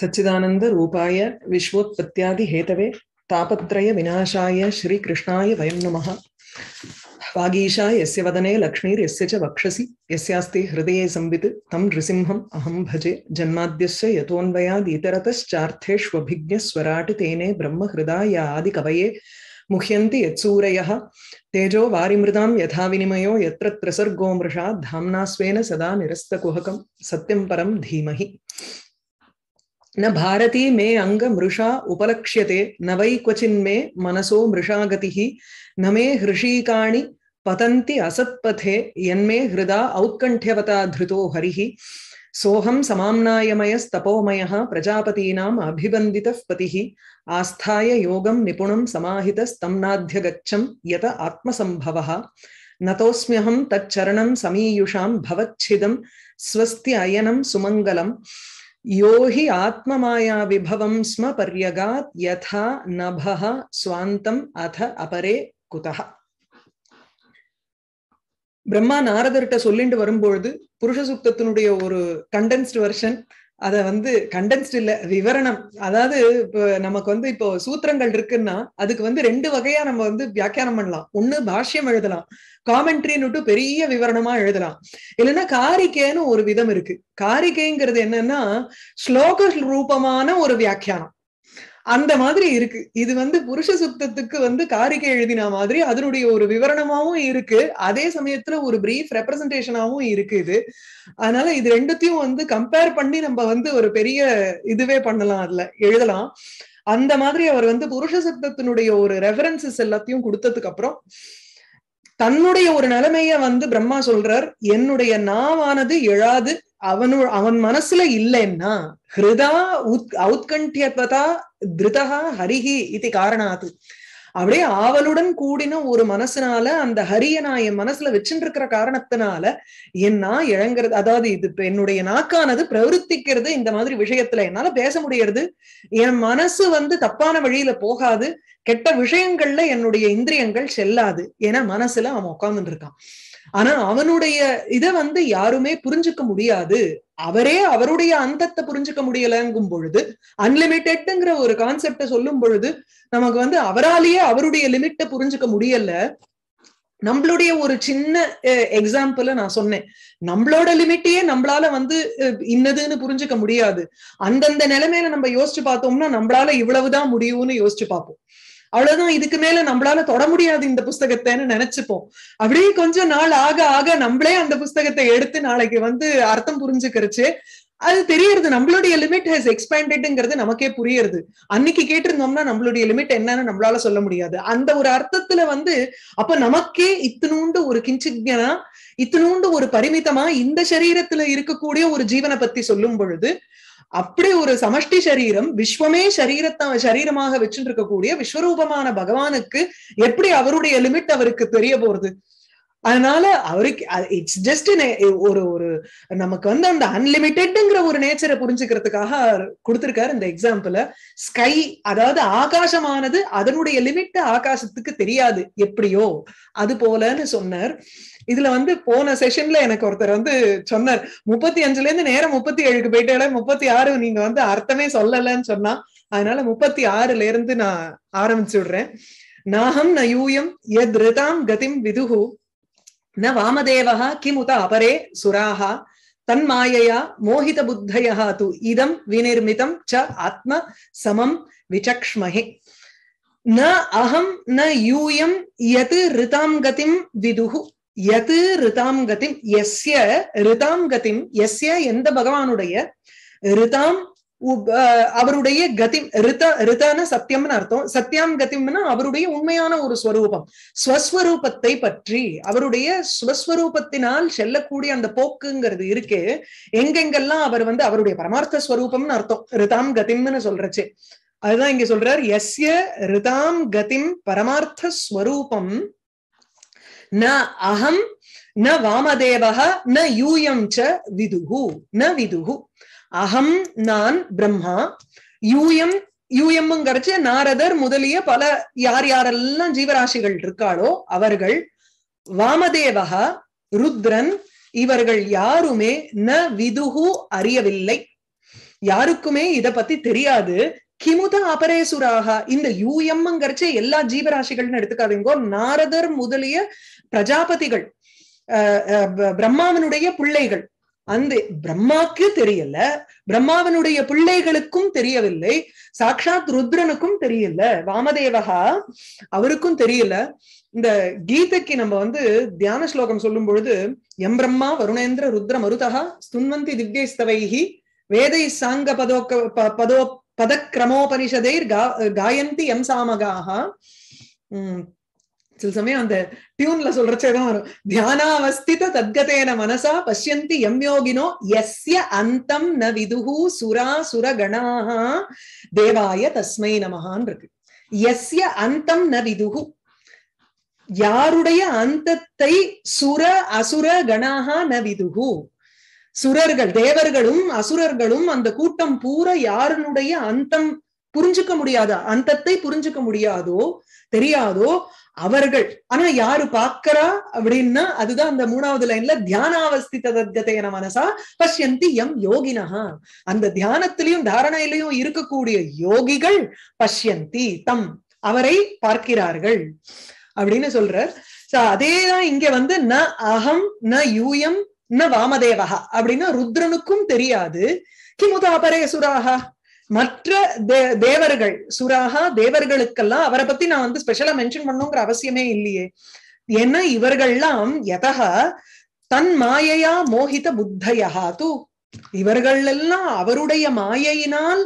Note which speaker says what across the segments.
Speaker 1: सच्चिदानंद रूपाय विश्वोत्पत्त्यादि Hathaway तापत्रय विनाशाय श्री कृष्णाय वयं नमः वागीशा यस्य वदने यस्य च वक्षसि यस्यास्ति हृदये संवित् तं ऋसिंहं अहं भजे जन्माद्यस्य यतोऽन्वयादितरतश्चार्थेष्वभिज्ञस्वराट् तेने कवये मुह्यन्ति यत्सूरयः तेजो वारिमृदां यथा विनिमयो यत्र त्रसर्गो मृषा धाम्ना स्वेन सदा निरस्तकुहकं सत्यं परं धीमहि न भारती मे अंग मृषा उपलक्ष्यते न वै क्वचिन्मे मनसो गति न मे हृषीका पतंति असत्पथे यन्मे हृदा औत्कंठ्यवता धृतो हरि सोहम सामनायमयस्तपोमय प्रजापतीनाम् अभिबन्दितः पति आस्थाय योगं निपुणं समाहितस्तम्नाध्यगच्छं यत आत्मसंभव नतोऽस्म्यहं तच्चरण समीयुषा भवच्छिदं स्वस्ति अयनम सुमंगलम யோகி ஆத்மமாயா விபவம் ஸ்ம பர்யகாத் யதா நபக சுவாந்தம் அத அபரே குதக பிரம்மா நாரதர்கிட்ட சொல்லிட்டு வரும்பொழுது புருஷ சுக்தத்தினுடைய ஒரு கண்டென்ஸ்ட் வெர்ஷன் அத வந்து கண்டென்ஸ்ட் இல்ல விவரணம் அதாவது இப்போ நமக்கு வந்து இப்போ சூத்திரங்கள் இருக்குன்னா அதுக்கு வந்து ரெண்டு வகையா நம்ம வந்து வியாக்கியானம் பண்ணலாம் ஒண்ணு பாஷ்யம் எழுதலாம் காமெண்ட்ரின்னு பெரிய விவரணமா எழுதலாம் இல்லைன்னா காரிக்கைன்னு ஒரு விதம் இருக்கு காரிக்கைங்கிறது என்னன்னா ஸ்லோக ரூபமான ஒரு வியாக்கியானம் அந்த மாதிரி இருக்கு இது வந்து புருஷ சுத்தத்துக்கு வந்து காரிக்கை எழுதினா மாதிரி அதனுடைய ஒரு விவரணமாவும் இருக்கு அதே சமயத்துல ஒரு பிரீஃப் ரெப்ரசன்டேஷனாவும் இருக்கு இது அதனால இது ரெண்டுத்தையும் வந்து கம்பேர் பண்ணி நம்ம வந்து ஒரு பெரிய இதுவே பண்ணலாம் அதுல எழுதலாம் அந்த மாதிரி அவர் வந்து புருஷ சப்தத்தினுடைய ஒரு ரெஃபரன்சஸ் எல்லாத்தையும் கொடுத்ததுக்கு அப்புறம் தன்னுடைய ஒரு நிலைமைய வந்து பிரம்மா சொல்றார் என்னுடைய நாவானது எழாது அவனு அவன் மனசுல இல்லைன்னா ஹிருதா உத் அவுத்கண்டியதா திருதகா ஹரிஹி இது காரணாது அப்படியே ஆவலுடன் கூடின ஒரு மனசுனால அந்த ஹரிய நான் என் மனசுல வச்சுட்டு இருக்கிற காரணத்தினால என் நான் இழங்கிறது அதாவது இது என்னுடைய நாக்கானது பிரவருத்திக்கிறது இந்த மாதிரி விஷயத்துல என்னால பேச முடியறது என் மனசு வந்து தப்பான வழியில போகாது கெட்ட விஷயங்கள்ல என்னுடைய இந்திரியங்கள் செல்லாது என மனசுல அவன் உட்கார்ந்துட்டு இருக்கான் ஆனா அவனுடைய இதை வந்து யாருமே புரிஞ்சுக்க முடியாது அவரே அவருடைய அந்தத்தை புரிஞ்சுக்க முடியலங்கும் பொழுது அன்லிமிட்டெட்ங்கிற ஒரு கான்செப்ட சொல்லும் பொழுது நமக்கு வந்து அவராலேயே அவருடைய லிமிட்டை புரிஞ்சுக்க முடியல நம்மளுடைய ஒரு சின்ன எக்ஸாம்பிள நான் சொன்னேன் நம்மளோட லிமிட்டையே நம்மளால வந்து இன்னதுன்னு புரிஞ்சுக்க முடியாது அந்தந்த நிலைமையில நம்ம யோசிச்சு பார்த்தோம்னா நம்மளால இவ்வளவுதான் முடியும்னு யோசிச்சு பார்ப்போம் அவ்வளவுதான் இதுக்கு மேல நம்மளால தொட முடியாது இந்த புஸ்தகத்தைன்னு நினைச்சுப்போம் அப்படியே கொஞ்ச நாள் ஆக ஆக நம்மளே அந்த புஸ்தகத்தை எடுத்து நாளைக்கு வந்து அர்த்தம் புரிஞ்சுக்கிறச்சு அது தெரியறது நம்மளுடைய லிமிட் ஹேஸ் எக்ஸ்பேண்டட்ங்கிறது நமக்கே புரியறது அன்னைக்கு கேட்டிருந்தோம்னா நம்மளுடைய லிமிட் என்னன்னு நம்மளால சொல்ல முடியாது அந்த ஒரு அர்த்தத்துல வந்து அப்ப நமக்கே இத்தினூண்டு ஒரு கிஞ்சிக்னா இத்தினூண்டு ஒரு பரிமிதமா இந்த சரீரத்துல இருக்கக்கூடிய ஒரு ஜீவனை பத்தி சொல்லும் பொழுது அப்படி ஒரு சமஷ்டி சரீரம் விஸ்வமே சரீரத்த சரீரமாக வச்சுட்டு இருக்கக்கூடிய விஸ்வரூபமான பகவானுக்கு எப்படி அவருடைய லிமிட் அவருக்கு தெரிய போறது அதனால அவருக்கு இட்ஸ் ஜஸ்ட் ஒரு ஒரு நமக்கு வந்து அந்த அன்லிமிட்டெட்ங்கிற ஒரு நேச்சரை புரிஞ்சுக்கிறதுக்காக கொடுத்திருக்காரு இந்த எக்ஸாம்பிள் ஸ்கை அதாவது ஆகாசமானது அதனுடைய லிமிட் ஆகாசத்துக்கு தெரியாது எப்படியோ அது போலன்னு சொன்னார் இதுல வந்து போன செஷன்ல எனக்கு ஒருத்தர் வந்து சொன்னார் முப்பத்தி அஞ்சுல இருந்து நேரம் முப்பத்தி ஏழுக்கு போயிட்டால முப்பத்தி ஆறு நீங்க வந்து அர்த்தமே சொல்லலன்னு சொன்னா அதனால முப்பத்தி ஆறுல இருந்து நான் ஆரம்பிச்சு விடுறேன் நாகம் ந யூயம் எத் ரிதாம் கதிம் விதுகு ந வாமதேவா கிமுத அபரே தன் மாயையா மோஹித புத்தயா து இதம் விநிர்மிதம் ச ஆத்ம சமம் விசக்ஷ்மஹே ந அகம் ந யூயம் எது ரிதாம் கதிம் விதுகு எது ரிதாம் கதிம் எஸ்ய ரிதாம் கதிம் எஸ்ய எந்த பகவானுடைய ரிதாம் அவருடைய கதி ரித ரிதான சத்தியம்னு அர்த்தம் சத்தியாம் கதிம்னா அவருடைய உண்மையான ஒரு ஸ்வரூபம் ஸ்வஸ்வரூபத்தை பற்றி அவருடைய ஸ்வஸ்வரூபத்தினால் செல்லக்கூடிய அந்த போக்குங்கிறது இருக்கு எங்கெங்கெல்லாம் அவர் வந்து அவருடைய பரமார்த்த ஸ்வரூபம்னு அர்த்தம் ரிதாம் கதிம்னு சொல்றச்சு அதுதான் இங்க சொல்றார் எஸ்ய ரிதாம் கதிம் பரமார்த்த ஸ்வரூபம் ந அகம் ந வாமதேவக ந யூயம் ச விதுகு ந விதுகு அகம் நான் பிரம்மா யூயம் யூஎம்ங்கிறச்சு நாரதர் முதலிய பல யார் யாரெல்லாம் ஜீவராசிகள் இருக்காளோ அவர்கள் வாமதேவக ருத்ரன் இவர்கள் யாருமே ந விதுகு அறியவில்லை யாருக்குமே இத பத்தி தெரியாது கிமுத அபரேசுராக இந்த யூஎம்ங்கிறச்சே எல்லா ஜீவராசிகள்னு எடுத்துக்காதீங்க நாரதர் முதலிய பிரஜாபதிகள் பிரம்மாவனுடைய பிள்ளைகள் அந்த பிரம்மாக்கு தெரியல பிரம்மாவனுடைய பிள்ளைகளுக்கும் தெரியவில்லை சாட்சாத் ருத்ரனுக்கும் தெரியல வாமதேவகா அவருக்கும் தெரியல இந்த கீதைக்கு நம்ம வந்து தியான ஸ்லோகம் சொல்லும் பொழுது எம் பிரம்மா வருணேந்திர ருத்ர மருதகா ஸ்துன்வந்தி திவ்யஸ்தவைகி வேதை சாங்க பதோக்க பதோ பதக்கிரமோபனிஷதைர் காயந்தி எம் சாமகாக சில சமயம் அந்த டியூன்ல சொல்றச்சேதான் வரும் தியானாவஸ்தித தத்கதேன மனசா பசியந்தி எம் யோகினோ எஸ்ய அந்தம் ந விதுகு சுரா சுர தேவாய தஸ்மை நமகான் இருக்கு எஸ்ய அந்தம் ந விதுகு யாருடைய அந்தத்தை சுர அசுர கணாக ந விதுகு சுரர்கள் தேவர்களும் அசுரர்களும் அந்த கூட்டம் பூரா யாருனுடைய அந்தம் புரிஞ்சுக்க முடியாத அந்தத்தை புரிஞ்சுக்க முடியாதோ தெரியாதோ அவர்கள் ஆனா யாரு பாக்கறா அப்படின்னா அதுதான் அந்த மூணாவது லைன்ல தியானாவஸ்தித தத்கதையன மனசா பஷ்யந்தி எம் யோகினஹா அந்த தியானத்திலையும் தாரணையிலையும் இருக்கக்கூடிய யோகிகள் பஷ்யந்தி தம் அவரை பார்க்கிறார்கள் அப்படின்னு சொல்ற அதேதான் இங்க வந்து ந அகம் ந யூயம் ந வாமதேவகா அப்படின்னா ருத்ரனுக்கும் தெரியாது கிமுதா பரே சுராகா மற்ற தேவர்கள் சுராகா தேவர்களுக்கெல்லாம் அவரை பத்தி நான் வந்து ஸ்பெஷலா மென்ஷன் பண்ணுங்கிற அவசியமே இல்லையே ஏன்னா இவர்கள்லாம் எதகா தன் மாயையா மோகித புத்தயா தூ இவர்கள் எல்லாம் அவருடைய மாயையினால்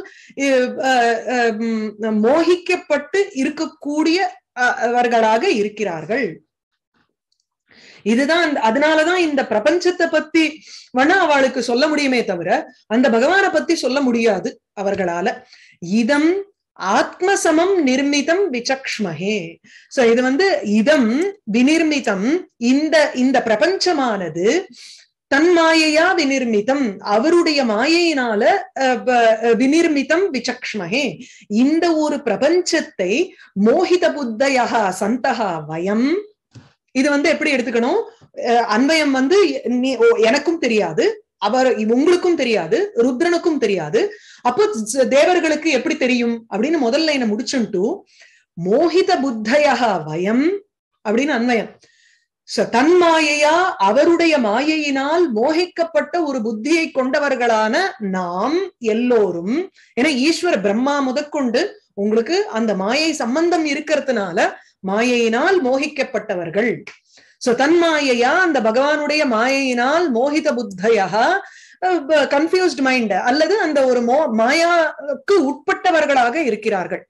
Speaker 1: மோகிக்கப்பட்டு இருக்கக்கூடிய அவர்களாக இருக்கிறார்கள் இதுதான் அதனாலதான் இந்த பிரபஞ்சத்தை பத்தி வேணா அவளுக்கு சொல்ல முடியுமே தவிர அந்த பகவானை பத்தி சொல்ல முடியாது அவர்களால இதம் ஆத்மசமம் நிர்மிதம் விசக்ஷ்மஹே சோ இது வந்து இதம் விநிர்மிதம் இந்த இந்த பிரபஞ்சமானது தன் மாயையா விநிர்மிதம் அவருடைய மாயையினால விநிர்மிதம் விசக்ஷ்மஹே இந்த ஒரு பிரபஞ்சத்தை மோஹித புத்தயா சந்தகா வயம் இது வந்து எப்படி எடுத்துக்கணும் அன்பயம் வந்து எனக்கும் தெரியாது அவர் உங்களுக்கும் தெரியாது ருத்ரனுக்கும் தெரியாது அப்போ தேவர்களுக்கு எப்படி தெரியும் அப்படின்னு முதல்ல என்ன முடிச்சுட்டு மோகித புத்தயா வயம் அப்படின்னு அன்வயம் மாயையா அவருடைய மாயையினால் மோகிக்கப்பட்ட ஒரு புத்தியை கொண்டவர்களான நாம் எல்லோரும் ஏன்னா ஈஸ்வர பிரம்மா முதற்கொண்டு உங்களுக்கு அந்த மாயை சம்பந்தம் இருக்கிறதுனால மாயையினால் மோகிக்கப்பட்டவர்கள் சோ தன்மாயையா அந்த பகவானுடைய மாயையினால் மோகித புத்தையா கன்ஃபியூஸ்ட் மைண்ட் அல்லது அந்த ஒரு மோ மாயாக்கு உட்பட்டவர்களாக இருக்கிறார்கள்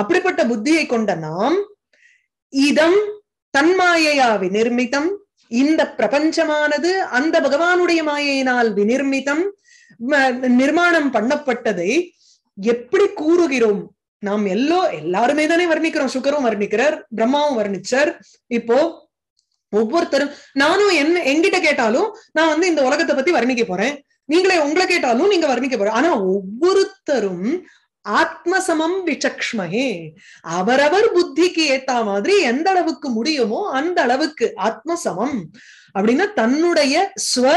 Speaker 1: அப்படிப்பட்ட புத்தியை கொண்ட நாம் இதம் தன்மாயையா விநிர்மிதம் இந்த பிரபஞ்சமானது அந்த பகவானுடைய மாயையினால் விநிர்மிதம் நிர்மாணம் பண்ணப்பட்டதை எப்படி கூறுகிறோம் நாம் எல்லோ எல்லாருமே தானே வர்ணிக்கிறோம் சுகரும் வர்ணிக்கிறார் பிரம்மாவும் வர்ணிச்சர் இப்போ ஒவ்வொருத்தரும் நானும் என்ன எங்கிட்ட கேட்டாலும் நான் வந்து இந்த உலகத்தை பத்தி வர்ணிக்க போறேன் நீங்களே உங்களை கேட்டாலும் நீங்க வர்ணிக்க போற ஆனா ஒவ்வொருத்தரும் ஆத்மசமம் விசக்ஷ்மகே அவரவர் புத்திக்கு ஏத்த மாதிரி எந்த அளவுக்கு முடியுமோ அந்த அளவுக்கு ஆத்மசமம் அப்படின்னா தன்னுடைய ஸ்வ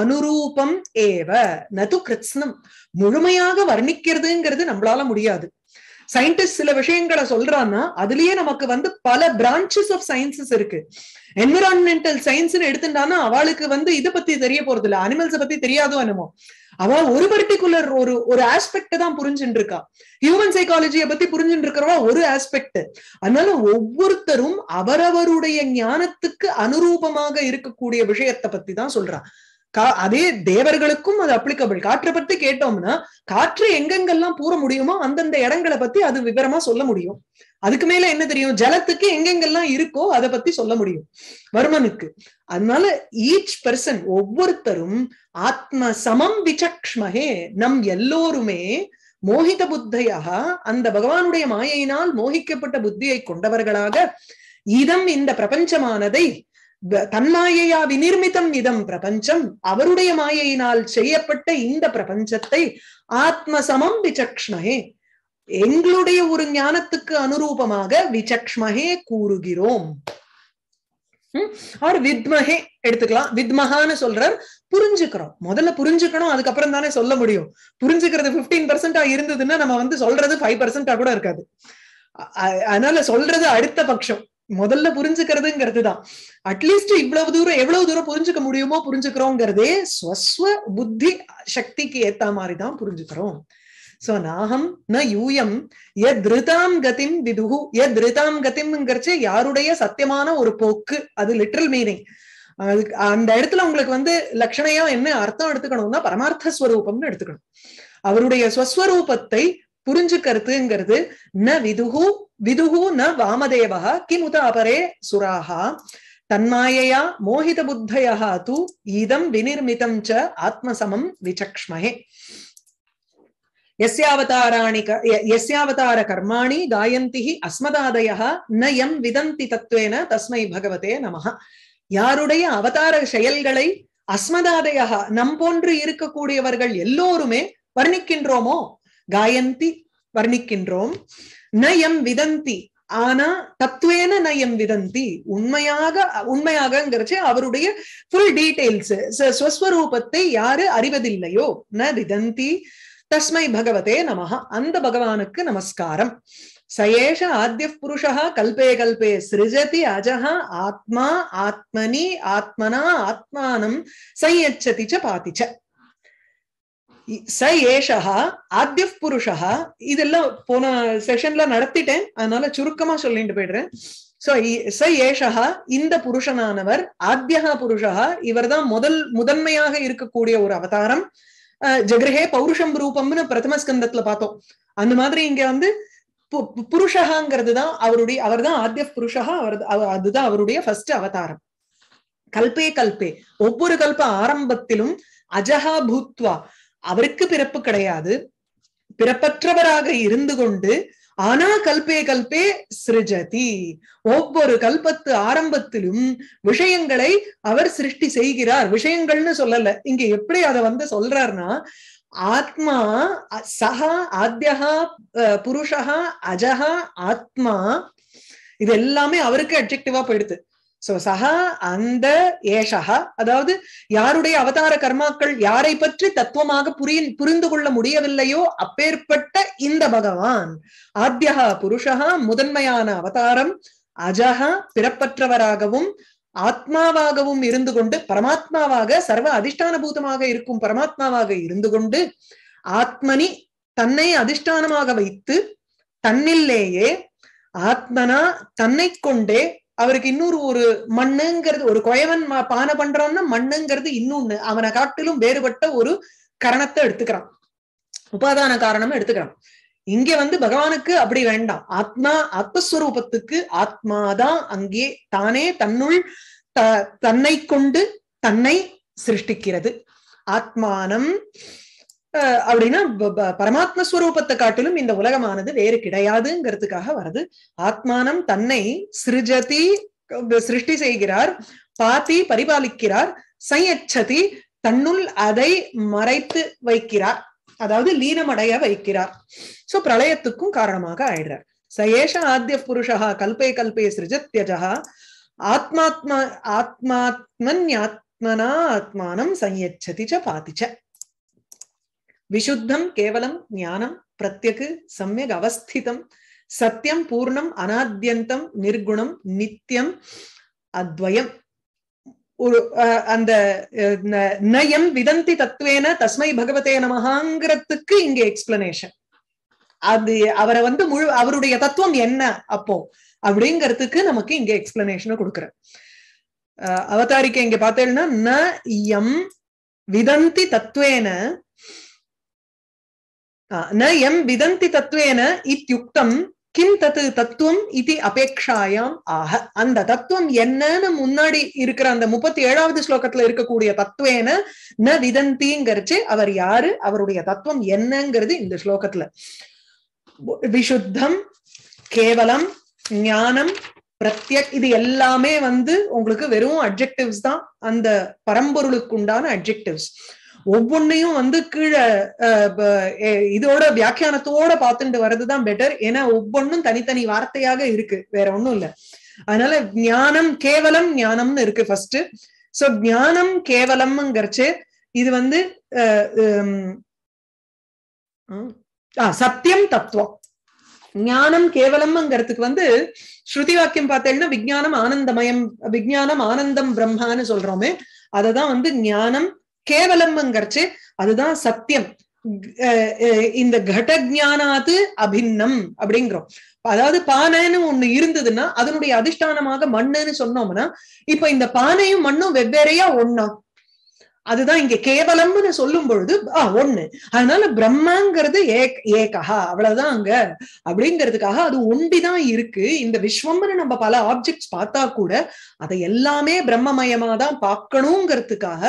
Speaker 1: அனுரூபம் ஏவ நது கிருத்னம் முழுமையாக வர்ணிக்கிறதுங்கிறது நம்மளால முடியாது சயின்டிஸ்ட் சில விஷயங்களை சொல்றான்னா அதுலயே நமக்கு வந்து பல பிரான்சஸ் ஆஃப் சயின்சஸ் இருக்கு என்விரான்மெண்டல் சயின்ஸ் எடுத்துட்டான்னா அவளுக்கு வந்து இதை பத்தி தெரிய போறது இல்லை அனிமல்ஸை பத்தி தெரியாதோ என்னமோ அவ ஒரு பர்டிகுலர் ஒரு ஒரு ஆஸ்பெக்ட் தான் புரிஞ்சுட்டு இருக்கா ஹியூமன் சைக்காலஜியை பத்தி புரிஞ்சுட்டு இருக்கிறவா ஒரு ஆஸ்பெக்ட் அதனால ஒவ்வொருத்தரும் அவரவருடைய ஞானத்துக்கு அனுரூபமாக இருக்கக்கூடிய விஷயத்தை பத்தி தான் சொல்றான் அதே தேவர்களுக்கும் அது அப்ளிகபிள் காற்றை பத்தி கேட்டோம்னா காற்று எங்கெங்கெல்லாம் பூர முடியுமோ அந்தந்த இடங்களை பத்தி அது விவரமா சொல்ல முடியும் அதுக்கு மேல என்ன தெரியும் ஜலத்துக்கு எங்கெங்கெல்லாம் இருக்கோ அதை பத்தி சொல்ல முடியும் வருமனுக்கு அதனால ஈச் பர்சன் ஒவ்வொருத்தரும் ஆத்ம சமம் விசக்ஷ்மகே நம் எல்லோருமே மோகித புத்தையாக அந்த பகவானுடைய மாயையினால் மோகிக்கப்பட்ட புத்தியை கொண்டவர்களாக இதம் இந்த பிரபஞ்சமானதை தன்மாயையா விநிர்மிதம் இதம் பிரபஞ்சம் அவருடைய மாயையினால் செய்யப்பட்ட இந்த பிரபஞ்சத்தை ஆத்மசமம் விசக்ஷ்மஹே எங்களுடைய ஒரு ஞானத்துக்கு அனுரூபமாக விசக்ஷ்மஹே கூறுகிறோம் அவர் வித்மஹே எடுத்துக்கலாம் வித்மஹான்னு சொல்றார் புரிஞ்சுக்கிறோம் முதல்ல புரிஞ்சுக்கணும் அதுக்கப்புறம் தானே சொல்ல முடியும் புரிஞ்சுக்கிறது பிப்டீன் பெர்சென்டா இருந்ததுன்னா நம்ம வந்து சொல்றது ஃபைவ் பெர்சென்டா கூட இருக்காது அதனால சொல்றது அடுத்த பட்சம் முதல்ல புரிஞ்சுக்கிறதுங்கிறது தான் அட்லீஸ்ட் இவ்வளவு தூரம் எவ்வளவு தூரம் புரிஞ்சுக்க முடியுமோ புரிஞ்சுக்கிறோங்கிறதே ஸ்வஸ்வ புத்தி சக்திக்கு ஏத்த மாதிரி தான் புரிஞ்சுக்கிறோம் சோ நாகம் ந யூயம் எத் ரிதாம் கதிம் விதுகு எத் ரிதாம் கதிம்ங்கிறச்சு யாருடைய சத்தியமான ஒரு போக்கு அது லிட்ரல் மீனிங் அதுக்கு அந்த இடத்துல உங்களுக்கு வந்து லட்சணையா என்ன அர்த்தம் எடுத்துக்கணும்னா பரமார்த்த ஸ்வரூபம்னு எடுத்துக்கணும் அவருடைய ஸ்வஸ்வரூபத்தை புரிஞ்சுக்கிறதுங்கிறது ந விதுகு விதுகு ந வாமதேவா கிமுத அபரே சுராஹா தன்மாயையா மோகித புத்தயா தூ இதம் விநிர்மிதம் ச ஆத்மசமம் விசக்ஷ்மஹே यस्यावताराणि यस्यावतारकर्माणि गायन्तिः अस्मदादयः न விதந்தி தத்துவேன தஸ்மை பகவதே நம யாருடைய அவதார செயல்களை அஸ்மதாதய நம் போன்று இருக்கக்கூடியவர்கள் எல்லோருமே வர்ணிக்கின்றோமோ காயந்தி வர்ணிக்கின்றோம் நயம் விதந்தி ஆனா தத்துவேன நயம் விதந்தி உண்மையாக உண்மையாகங்கிறச்சு அவருடைய ஃபுல் டீடைல்ஸ் ஸ்வஸ்வரூபத்தை யாரு அறிவதில்லையோ ந விதந்தி தஸ்மை பகவதே நமஹ அந்த பகவானுக்கு நமஸ்காரம் சயேஷ ஆத்திய புருஷா கல்பே கல்பே சிருஜதி அஜஹ ஆத்மா ஆத்மனி ஆத்மனா ஆத்மானம் சையச்சதி ச பாதிச்ச ச ஏஷா ஆத்திய புருஷா இதெல்லாம் போன செஷன்ல நடத்திட்டேன் அதனால சுருக்கமா சொல்லிட்டு போயிடுறேன் சோ ச ஏஷா இந்த புருஷனானவர் ஆத்யா புருஷா இவர்தான் முதல் முதன்மையாக இருக்கக்கூடிய ஒரு அவதாரம் ஜெகிரஹே பௌருஷம் ரூபம்னு பிரதம ஸ்கந்தத்துல பார்த்தோம் அந்த மாதிரி இங்க வந்து புருஷகாங்கிறது தான் அவருடைய அவர் தான் ஆத்திய புருஷா அவர் அதுதான் அவருடைய ஃபர்ஸ்ட் அவதாரம் கல்பே கல்பே ஒவ்வொரு கல்ப ஆரம்பத்திலும் அஜகா பூத்வா அவருக்கு பிறப்பு கிடையாது பிறப்பற்றவராக இருந்து கொண்டு ஆனா கல்பே கல்பே சிருஜதி ஒவ்வொரு கல்பத்து ஆரம்பத்திலும் விஷயங்களை அவர் சிருஷ்டி செய்கிறார் விஷயங்கள்னு சொல்லல இங்க எப்படி அதை வந்து சொல்றாருன்னா ஆத்மா சஹா ஆத்யகா புருஷா அஜஹா ஆத்மா இது எல்லாமே அவருக்கு அப்ஜெக்டிவா போயிடுது சோ சஹா அந்த ஏஷஹா அதாவது யாருடைய அவதார கர்மாக்கள் யாரை பற்றி தத்துவமாக புரிய புரிந்து கொள்ள முடியவில்லையோ அப்பேற்பட்ட இந்த பகவான் ஆத்யா புருஷஹா முதன்மையான அவதாரம் அஜஹா பிறப்பற்றவராகவும் ஆத்மாவாகவும் இருந்து கொண்டு பரமாத்மாவாக சர்வ பூதமாக இருக்கும் பரமாத்மாவாக இருந்து கொண்டு ஆத்மனி தன்னை அதிஷ்டானமாக வைத்து தன்னில்லேயே ஆத்மனா தன்னை கொண்டே அவருக்கு இன்னொரு ஒரு மண்ணுங்கிறது ஒரு குயவன் பானை பண்றான்னா மண்ணுங்கிறது இன்னொன்னு அவனை காட்டிலும் வேறுபட்ட ஒரு கரணத்தை எடுத்துக்கிறான் உபாதான காரணமும் எடுத்துக்கிறான் இங்க வந்து பகவானுக்கு அப்படி வேண்டாம் ஆத்மா ஆத்மஸ்வரூபத்துக்கு ஆத்மாதான் அங்கே தானே தன்னுள் த தன்னை கொண்டு தன்னை சிருஷ்டிக்கிறது ஆத்மானம் அப்படின்னா பரமாத்ம ஸ்வரூபத்தை காட்டிலும் இந்த உலகமானது வேறு கிடையாதுங்கிறதுக்காக வருது ஆத்மானம் தன்னை சிருஜதி சிருஷ்டி செய்கிறார் பாத்தி பரிபாலிக்கிறார் சையச்சதி தன்னுள் அதை மறைத்து வைக்கிறார் அதாவது லீனமடைய வைக்கிறார் சோ பிரளயத்துக்கும் காரணமாக ஆயிடுறார் சயேஷ ஆத்திய புருஷா கல்பே கல்பே சிருஜத்யஜா ஆத்மாத்மா ஆத்மாத்மன்யாத்மனா ஆத்மானம் சையச்சதி ச பாதிச்ச விஷுத்தம் கேவலம் ஞானம் பிரத்யக்கு சமயக் அவஸ்திதம் சத்தியம் பூர்ணம் அனாத்தியந்தம் நிர்குணம் நித்தியம் அத்வயம் ஒரு அந்த நயம் விதந்தி தத்துவேன தஸ்மை பகவதே நமகாங்கிறதுக்கு இங்க எக்ஸ்பிளனேஷன் அது அவரை வந்து முழு அவருடைய தத்துவம் என்ன அப்போ அப்படிங்கிறதுக்கு நமக்கு இங்க எக்ஸ்பிளனேஷனை கொடுக்குற அவதாரிக்க இங்க பார்த்தேன்னா ந எம் விதந்தி தத்துவேன न விதந்தி தத்துவேன இத்தியுக்தம் கிம் தத்து தத்துவம் இது அபேக்ஷாயாம் ஆக அந்த தத்துவம் என்னன்னு முன்னாடி இருக்கிற அந்த முப்பத்தி ஏழாவது ஸ்லோகத்துல இருக்கக்கூடிய தத்துவேன ந விதந்திங்கிறச்சு அவர் யாரு அவருடைய தத்துவம் என்னங்கிறது இந்த ஸ்லோகத்துல விஷுத்தம் கேவலம் ஞானம் பிரத்யக் இது எல்லாமே வந்து உங்களுக்கு வெறும் அப்ஜெக்டிவ்ஸ் தான் அந்த பரம்பொருளுக்கு உண்டான அப்ஜெக்டிவ்ஸ் ஒவ்வொன்னையும் வந்து கீழே இதோட வியாக்கியானத்தோட பார்த்துட்டு வர்றதுதான் பெட்டர் ஏன்னா ஒவ்வொன்னும் தனித்தனி வார்த்தையாக இருக்கு வேற ஒண்ணும் இல்ல அதனால ஞானம் கேவலம் ஞானம்னு இருக்கு ஃபர்ஸ்ட் சோ ஞானம் கேவலம்ங்கிறச்சு இது வந்து சத்தியம் தத்துவம் ஞானம் கேவலம்ங்கிறதுக்கு வந்து ஸ்ருதி வாக்கியம் பார்த்தேன்னா விஜயானம் ஆனந்தமயம் விஜயானம் ஆனந்தம் பிரம்மான்னு சொல்றோமே அததான் வந்து ஞானம் கேவலம்ங்கிறச்சு அதுதான் சத்தியம் இந்த கட ஜானாது அபின்னம் அப்படிங்கிறோம் அதாவது பானைன்னு ஒண்ணு இருந்ததுன்னா அதனுடைய அதிஷ்டானமாக மண்ணுன்னு சொன்னோம்னா இப்ப இந்த பானையும் மண்ணும் வெவ்வேறையா ஒன்னா அதுதான் இங்க கேவலம்னு சொல்லும் பொழுது ஆஹ் ஒண்ணு அதனால பிரம்மாங்கிறது ஏக் ஏகா அவ்வளவுதான் அங்க அப்படிங்கிறதுக்காக அது ஒண்டிதான் இருக்கு இந்த விஸ்வம்னு நம்ம பல ஆப்ஜெக்ட்ஸ் பார்த்தா கூட அதை எல்லாமே பிரம்மமயமா தான் பார்க்கணுங்கிறதுக்காக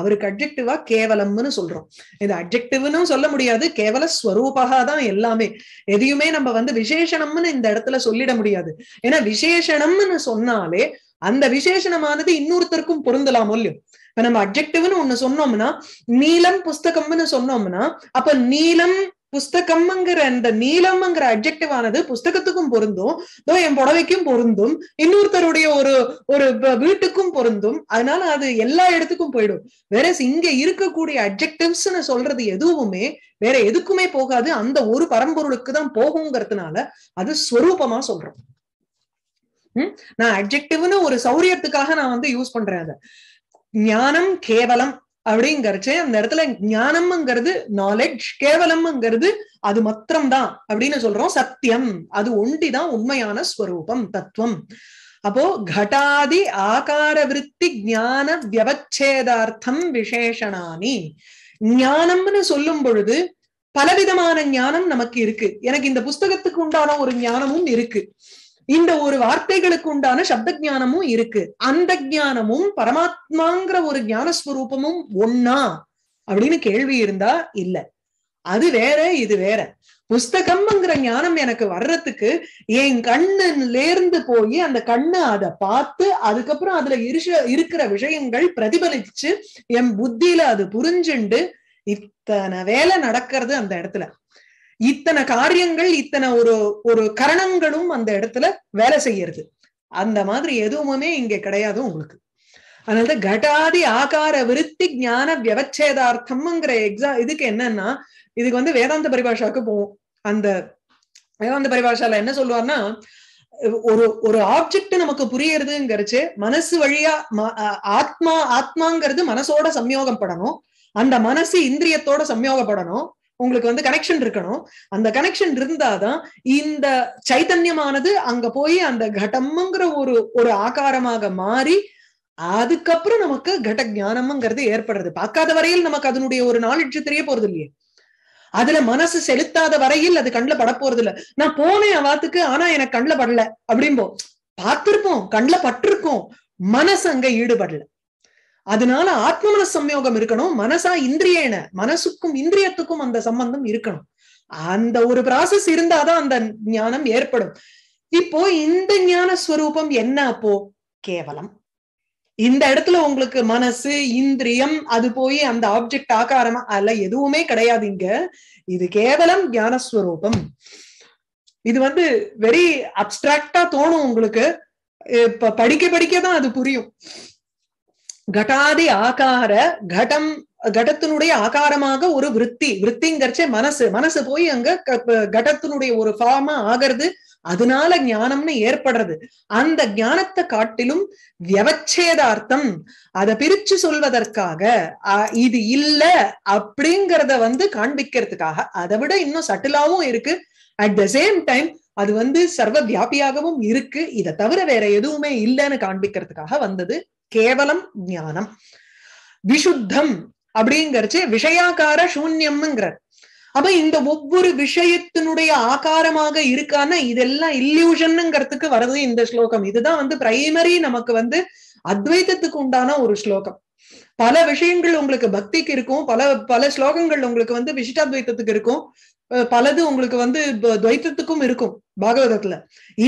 Speaker 1: அவருக்கு அப்ஜெக்டிவா கேவலம்னு சொல்றோம் இந்த அப்ஜெக்டிவ்னு சொல்ல முடியாது கேவல ஸ்வரூபகா தான் எல்லாமே எதையுமே நம்ம வந்து விசேஷணம்னு இந்த இடத்துல சொல்லிட முடியாது ஏன்னா விசேஷணம்னு சொன்னாலே அந்த விசேஷனமானது இன்னொருத்தருக்கும் பொருந்தலாம் இல்லையோ இப்ப நம்ம அப்ஜெக்டிவ்னு ஒண்ணு சொன்னோம்னா நீளம் புஸ்தகம்னு சொன்னோம்னா அப்ப நீளம் புஸ்தகம்ங்கிற அந்த நீளம்ங்கிற அப்ஜெக்டிவ் ஆனது புஸ்தகத்துக்கும் பொருந்தும் தோ என் புடவைக்கும் பொருந்தும் இன்னொருத்தருடைய ஒரு ஒரு வீட்டுக்கும் பொருந்தும் அதனால அது எல்லா இடத்துக்கும் போயிடும் வேற இங்க இருக்கக்கூடிய அப்ஜெக்டிவ்ஸ் சொல்றது எதுவுமே வேற எதுக்குமே போகாது அந்த ஒரு பரம்பொருளுக்கு தான் போகுங்கிறதுனால அது ஸ்வரூபமா சொல்றோம் நான் அப்ஜெக்டிவ்னு ஒரு சௌரியத்துக்காக நான் வந்து யூஸ் பண்றேன் அதை ஞானம் கேவலம் அப்படிங்கறச்சு அந்த இடத்துல ஞானம்ங்கிறது நாலெட்ஜ் கேவலம்ங்கிறது அது மத்திரம்தான் அப்படின்னு சொல்றோம் சத்தியம் அது ஒண்டிதான் உண்மையான ஸ்வரூபம் தத்துவம் அப்போ கட்டாதி ஆகார விற்பி ஞான வியவச்சேதார்த்தம் விசேஷனானி ஞானம்னு சொல்லும் பொழுது பலவிதமான ஞானம் நமக்கு இருக்கு எனக்கு இந்த புஸ்தகத்துக்கு உண்டான ஒரு ஞானமும் இருக்கு இந்த ஒரு வார்த்தைகளுக்கு உண்டான சப்த ஜானமும் இருக்கு அந்த ஜானமும் பரமாத்மாங்கிற ஒரு ஞானஸ்வரூபமும் ஒன்னா அப்படின்னு கேள்வி இருந்தா இல்ல அது வேற இது வேற புஸ்தகம்ங்கிற ஞானம் எனக்கு வர்றதுக்கு என் கண்ணுலேருந்து போய் அந்த கண்ணு அதை பார்த்து அதுக்கப்புறம் அதுல இருஷ இருக்கிற விஷயங்கள் பிரதிபலிச்சு என் புத்தியில அது புரிஞ்சுண்டு இத்தனை வேலை நடக்கிறது அந்த இடத்துல இத்தனை காரியங்கள் இத்தனை ஒரு ஒரு கரணங்களும் அந்த இடத்துல வேலை செய்யறது அந்த மாதிரி எதுவுமே இங்க கிடையாது உங்களுக்கு அதனால கடாதி ஆகார விருத்தி ஞான வியவச்சேதார்த்தம்ங்கிற எக்ஸா இதுக்கு என்னன்னா இதுக்கு வந்து வேதாந்த பரிபாஷாவுக்கு போவோம் அந்த வேதாந்த பரிபாஷால என்ன சொல்லுவார்னா ஒரு ஒரு ஆப்ஜெக்ட் நமக்கு புரியறதுங்கிறச்சு மனசு வழியா ஆத்மா ஆத்மாங்கிறது மனசோட சம்யோகப்படணும் அந்த மனசு இந்திரியத்தோட சம்யோகப்படணும் உங்களுக்கு வந்து கனெக்ஷன் இருக்கணும் அந்த கனெக்ஷன் இருந்தாதான் இந்த சைத்தன்யமானது அங்க போய் அந்த கடம்ங்கிற ஒரு ஒரு ஆகாரமாக மாறி அதுக்கப்புறம் நமக்கு கட ஞானம்ங்கிறது ஏற்படுறது பார்க்காத வரையில் நமக்கு அதனுடைய ஒரு நாலெட்ஜு தெரிய போறது இல்லையே அதுல மனசு செலுத்தாத வரையில் அது கண்ணில் பட போறது இல்ல நான் போனேன் அவாத்துக்கு ஆனா எனக்கு கண்ணில் படல அப்படிம்போம் பார்த்திருப்போம் கண்ணில் பட்டிருக்கோம் மனசு அங்க ஈடுபடல அதனால ஆத்மமன சம்யோகம் இருக்கணும் மனசா இந்திரியன மனசுக்கும் இந்திரியத்துக்கும் அந்த சம்பந்தம் இருக்கணும் அந்த ஒரு ப்ராசஸ் இருந்தாதான் அந்த ஞானம் ஏற்படும் இப்போ இந்த ஞான ஸ்வரூபம் என்ன அப்போ கேவலம் இந்த இடத்துல உங்களுக்கு மனசு இந்திரியம் அது போய் அந்த ஆப்ஜெக்ட் ஆகாரமா அல்ல எதுவுமே கிடையாது இங்க இது கேவலம் ஞானஸ்வரூபம் இது வந்து வெரி அப்டிராக்டா தோணும் உங்களுக்கு இப்ப படிக்க படிக்க தான் அது புரியும் கட்டாதி ஆகார கடம் கடத்தினுடைய ஆகாரமாக ஒரு விற்பி விற்பிங்கறச்ச மனசு மனசு போய் அங்க கடத்தினுடைய ஒரு ஃபார்மா ஆகிறது அதனால ஞானம்னு ஏற்படுறது அந்த ஞானத்தை காட்டிலும் வியவச்சேதார்த்தம் அதை பிரிச்சு சொல்வதற்காக இது இல்ல அப்படிங்கிறத வந்து காண்பிக்கிறதுக்காக அதை விட இன்னும் சட்டிலாவும் இருக்கு அட் த சேம் டைம் அது வந்து சர்வ வியாபியாகவும் இருக்கு இதை தவிர வேற எதுவுமே இல்லைன்னு காண்பிக்கிறதுக்காக வந்தது கேவலம் ஞானம் விஷுத்தம் அப்படிங்கறச்சு விஷயாக்கார சூன்யம்ங்கிறார் அப்ப இந்த ஒவ்வொரு விஷயத்தினுடைய ஆகாரமாக இருக்கான இதெல்லாம் இல்லியூஷன்ங்கிறதுக்கு வர்றது இந்த ஸ்லோகம் இதுதான் வந்து பிரைமரி நமக்கு வந்து அத்வைதத்துக்கு உண்டான ஒரு ஸ்லோகம் பல விஷயங்கள் உங்களுக்கு பக்திக்கு இருக்கும் பல பல ஸ்லோகங்கள் உங்களுக்கு வந்து விசிஷ்டாத்வைத்தத்துக்கு இருக்கும் பலது உங்களுக்கு வந்து துவைத்தத்துக்கும் இருக்கும் பாகவதத்துல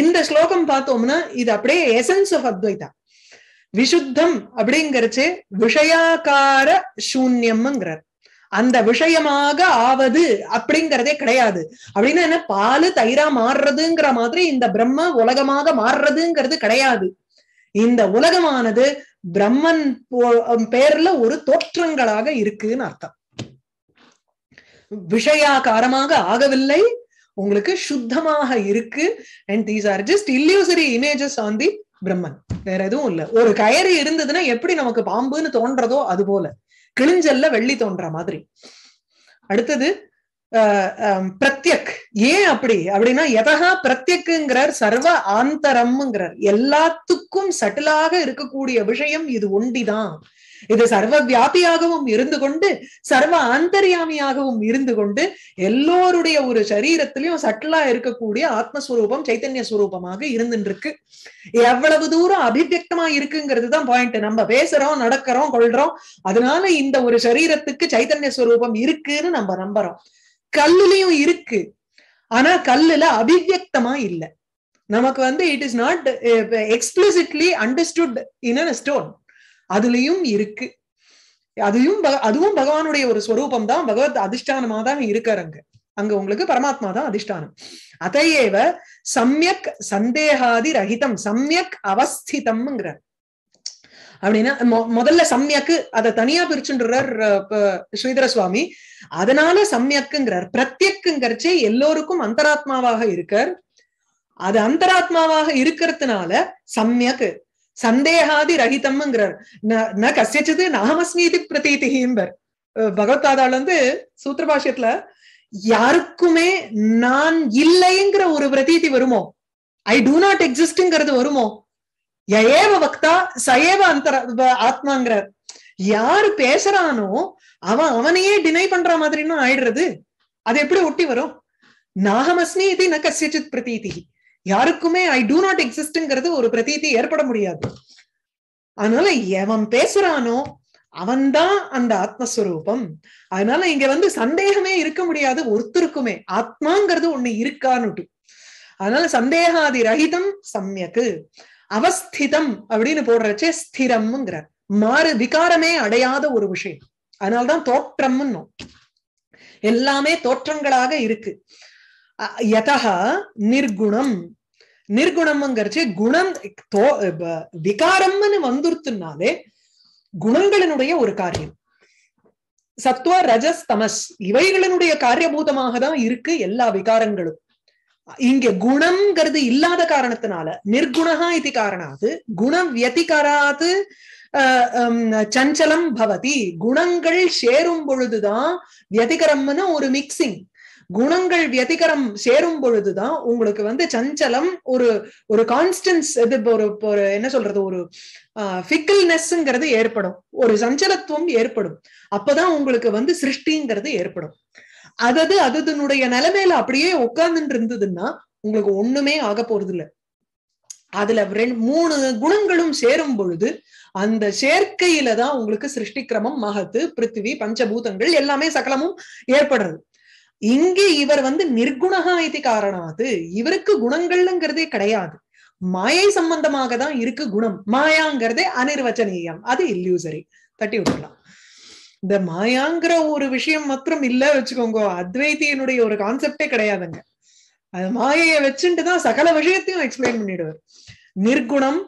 Speaker 1: இந்த ஸ்லோகம் பார்த்தோம்னா இது அப்படியே எசன்ஸ் ஆஃப் அத்வைதா விசுத்தம் அப்படிங்கிறச்சு விஷயாக்கார சூன்யம்ங்கிறார் அந்த விஷயமாக ஆவது அப்படிங்கிறதே கிடையாது அப்படின்னா என்ன பாலு தயிரா மாறுறதுங்கிற மாதிரி இந்த பிரம்ம உலகமாக மாறுறதுங்கிறது கிடையாது இந்த உலகமானது பிரம்மன் பேர்ல ஒரு தோற்றங்களாக இருக்குன்னு அர்த்தம் விஷயாக்காரமாக ஆகவில்லை உங்களுக்கு சுத்தமாக இருக்கு and these are just illusory images on the Brahman வேற எதுவும் இல்ல ஒரு கயறு இருந்ததுன்னா எப்படி நமக்கு பாம்புன்னு தோன்றதோ அது போல கிழிஞ்சல்ல வெள்ளி தோன்ற மாதிரி அடுத்தது பிரத்யக் ஏன் அப்படி அப்படின்னா எதகா பிரத்யக்குங்கிறார் சர்வ ஆந்தரம்ங்கிறார் எல்லாத்துக்கும் சட்டிலாக இருக்கக்கூடிய விஷயம் இது ஒண்டிதான் இது சர்வ வியாபியாகவும் இருந்து கொண்டு சர்வ ஆந்தர்யாமியாகவும் இருந்து கொண்டு எல்லோருடைய ஒரு சரீரத்திலையும் சட்டிலா இருக்கக்கூடிய ஆத்மஸ்வரூபம் சைத்தன்ய சுரூபமாக இருந்துட்டு இருக்கு எவ்வளவு தூரம் அபிவியக்தமா இருக்குங்கிறது தான் பாயிண்ட் நம்ம பேசுறோம் நடக்கிறோம் கொள்றோம் அதனால இந்த ஒரு சரீரத்துக்கு சைத்தன்ய சுரூபம் இருக்குன்னு நம்ம நம்புறோம் கல்லுலயும் இருக்கு ஆனா கல்லுல அபிவியக்தமா இல்லை நமக்கு வந்து it is not explicitly understood in a stone அதுலயும் இருக்கு அதையும் அதுவும் பகவானுடைய ஒரு ஸ்வரூபம் தான் பகவத் அதிஷ்டானமா தான் இருக்காரு அங்க அங்க உங்களுக்கு பரமாத்மா தான் அதிஷ்டானம் அதையேவ சமயக் சந்தேகாதி ரஹிதம் சமயக் அவஸ்திதம்ங்கிறார் அப்படின்னா முதல்ல சம்யக்கு அதை தனியா பிரிச்சுன்றார் ஸ்ரீதர சுவாமி அதனால சம்யக்குங்கிறார் பிரத்யக்குங்கிறச்சே எல்லோருக்கும் அந்தராத்மாவாக இருக்கார் அது அந்தராத்மாவாக இருக்கிறதுனால சம்யக்கு சந்தேகாதி ரஹிதம்ங்கிறார் ந கசியச்சது நாமஸ்மி இது பிரதீதிகிம்பர் பகவத்காதால வந்து சூத்திர பாஷ்யத்துல யாருக்குமே நான் இல்லைங்கிற ஒரு பிரதீதி வருமோ ஐ டூ நாட் எக்ஸிஸ்ட்ங்கிறது வருமோ ஏவ வக்தா சயேவ அந்த ஆத்மாங்கிறார் யாரு பேசுறானோ அவன் அவனையே டினை பண்ற மாதிரின்னு ஆயிடுறது அது எப்படி ஒட்டி வரும் நாகமஸ்மி இது ந கசியச்சித் பிரதீதி யாருக்குமே ஐ டூ நாட் எக்ஸிஸ்ட்ங்கிறது ஒரு பிரதீதி ஏற்பட முடியாது அதனால எவன் பேசுறானோ அவன்தான் அந்த ஆத்மஸ்வரூபம் அதனால இங்க வந்து சந்தேகமே இருக்க முடியாது ஒருத்தருக்குமே ஆத்மாங்கிறது ஒண்ணு இருக்கான்னுட்டு அதனால சந்தேகாதி ரஹிதம் சமயக்கு அவஸ்திதம் அப்படின்னு போடுறச்சே ஸ்திரம்ங்கிறார் மாறு விகாரமே அடையாத ஒரு விஷயம் அதனால்தான் தோற்றம்னும் எல்லாமே தோற்றங்களாக இருக்கு யதா நிர்குணம் நிர்குணம்ங்கிறச்சு குணம் தோ விகாரம்னு வந்துருத்துனாலே குணங்களினுடைய ஒரு காரியம் சத்துவ ரஜஸ் தமஸ் இவைகளினுடைய காரியபூதமாக தான் இருக்கு எல்லா விகாரங்களும் இங்க குணம்ங்கிறது இல்லாத காரணத்தினால நிர்குணா இது காரணாது குணம் வியதிகராது சஞ்சலம் பவதி குணங்கள் சேரும் பொழுதுதான் வியதிகரம்னு ஒரு மிக்சிங் குணங்கள் வியதிகரம் சேரும் பொழுதுதான் உங்களுக்கு வந்து சஞ்சலம் ஒரு ஒரு கான்ஸ்டன்ஸ் இது ஒரு என்ன சொல்றது ஒரு ஃபிக்கில்னஸ்ங்கிறது ஏற்படும் ஒரு சஞ்சலத்துவம் ஏற்படும் அப்பதான் உங்களுக்கு வந்து சிருஷ்டிங்கிறது ஏற்படும் அதது அதனுடைய நிலைமையில அப்படியே உட்கார்ந்துட்டு இருந்ததுன்னா உங்களுக்கு ஒண்ணுமே ஆக போறது இல்லை அதுல மூணு குணங்களும் சேரும் பொழுது அந்த சேர்க்கையில தான் உங்களுக்கு சிருஷ்டி கிரமம் மகத்து பிருத்திவி பஞ்சபூதங்கள் எல்லாமே சகலமும் ஏற்படுறது இங்கே இவர் வந்து நிர்குணகா இது காரணாது இவருக்கு குணங்கள்ங்கிறதே கிடையாது மாயை சம்பந்தமாக தான் இருக்கு குணம் மாயாங்கிறதே அனிர்வச்சனீயம் அது இல்லியூசரி தட்டி விட்டுலாம் இந்த மாயாங்கிற ஒரு விஷயம் மாத்திரம் இல்ல வச்சுக்கோங்க அத்வைத்தியனுடைய ஒரு கான்செப்டே கிடையாதுங்க அது மாயையை வச்சுட்டு தான் சகல விஷயத்தையும் எக்ஸ்பிளைன் பண்ணிடுவார் நிர்குணம்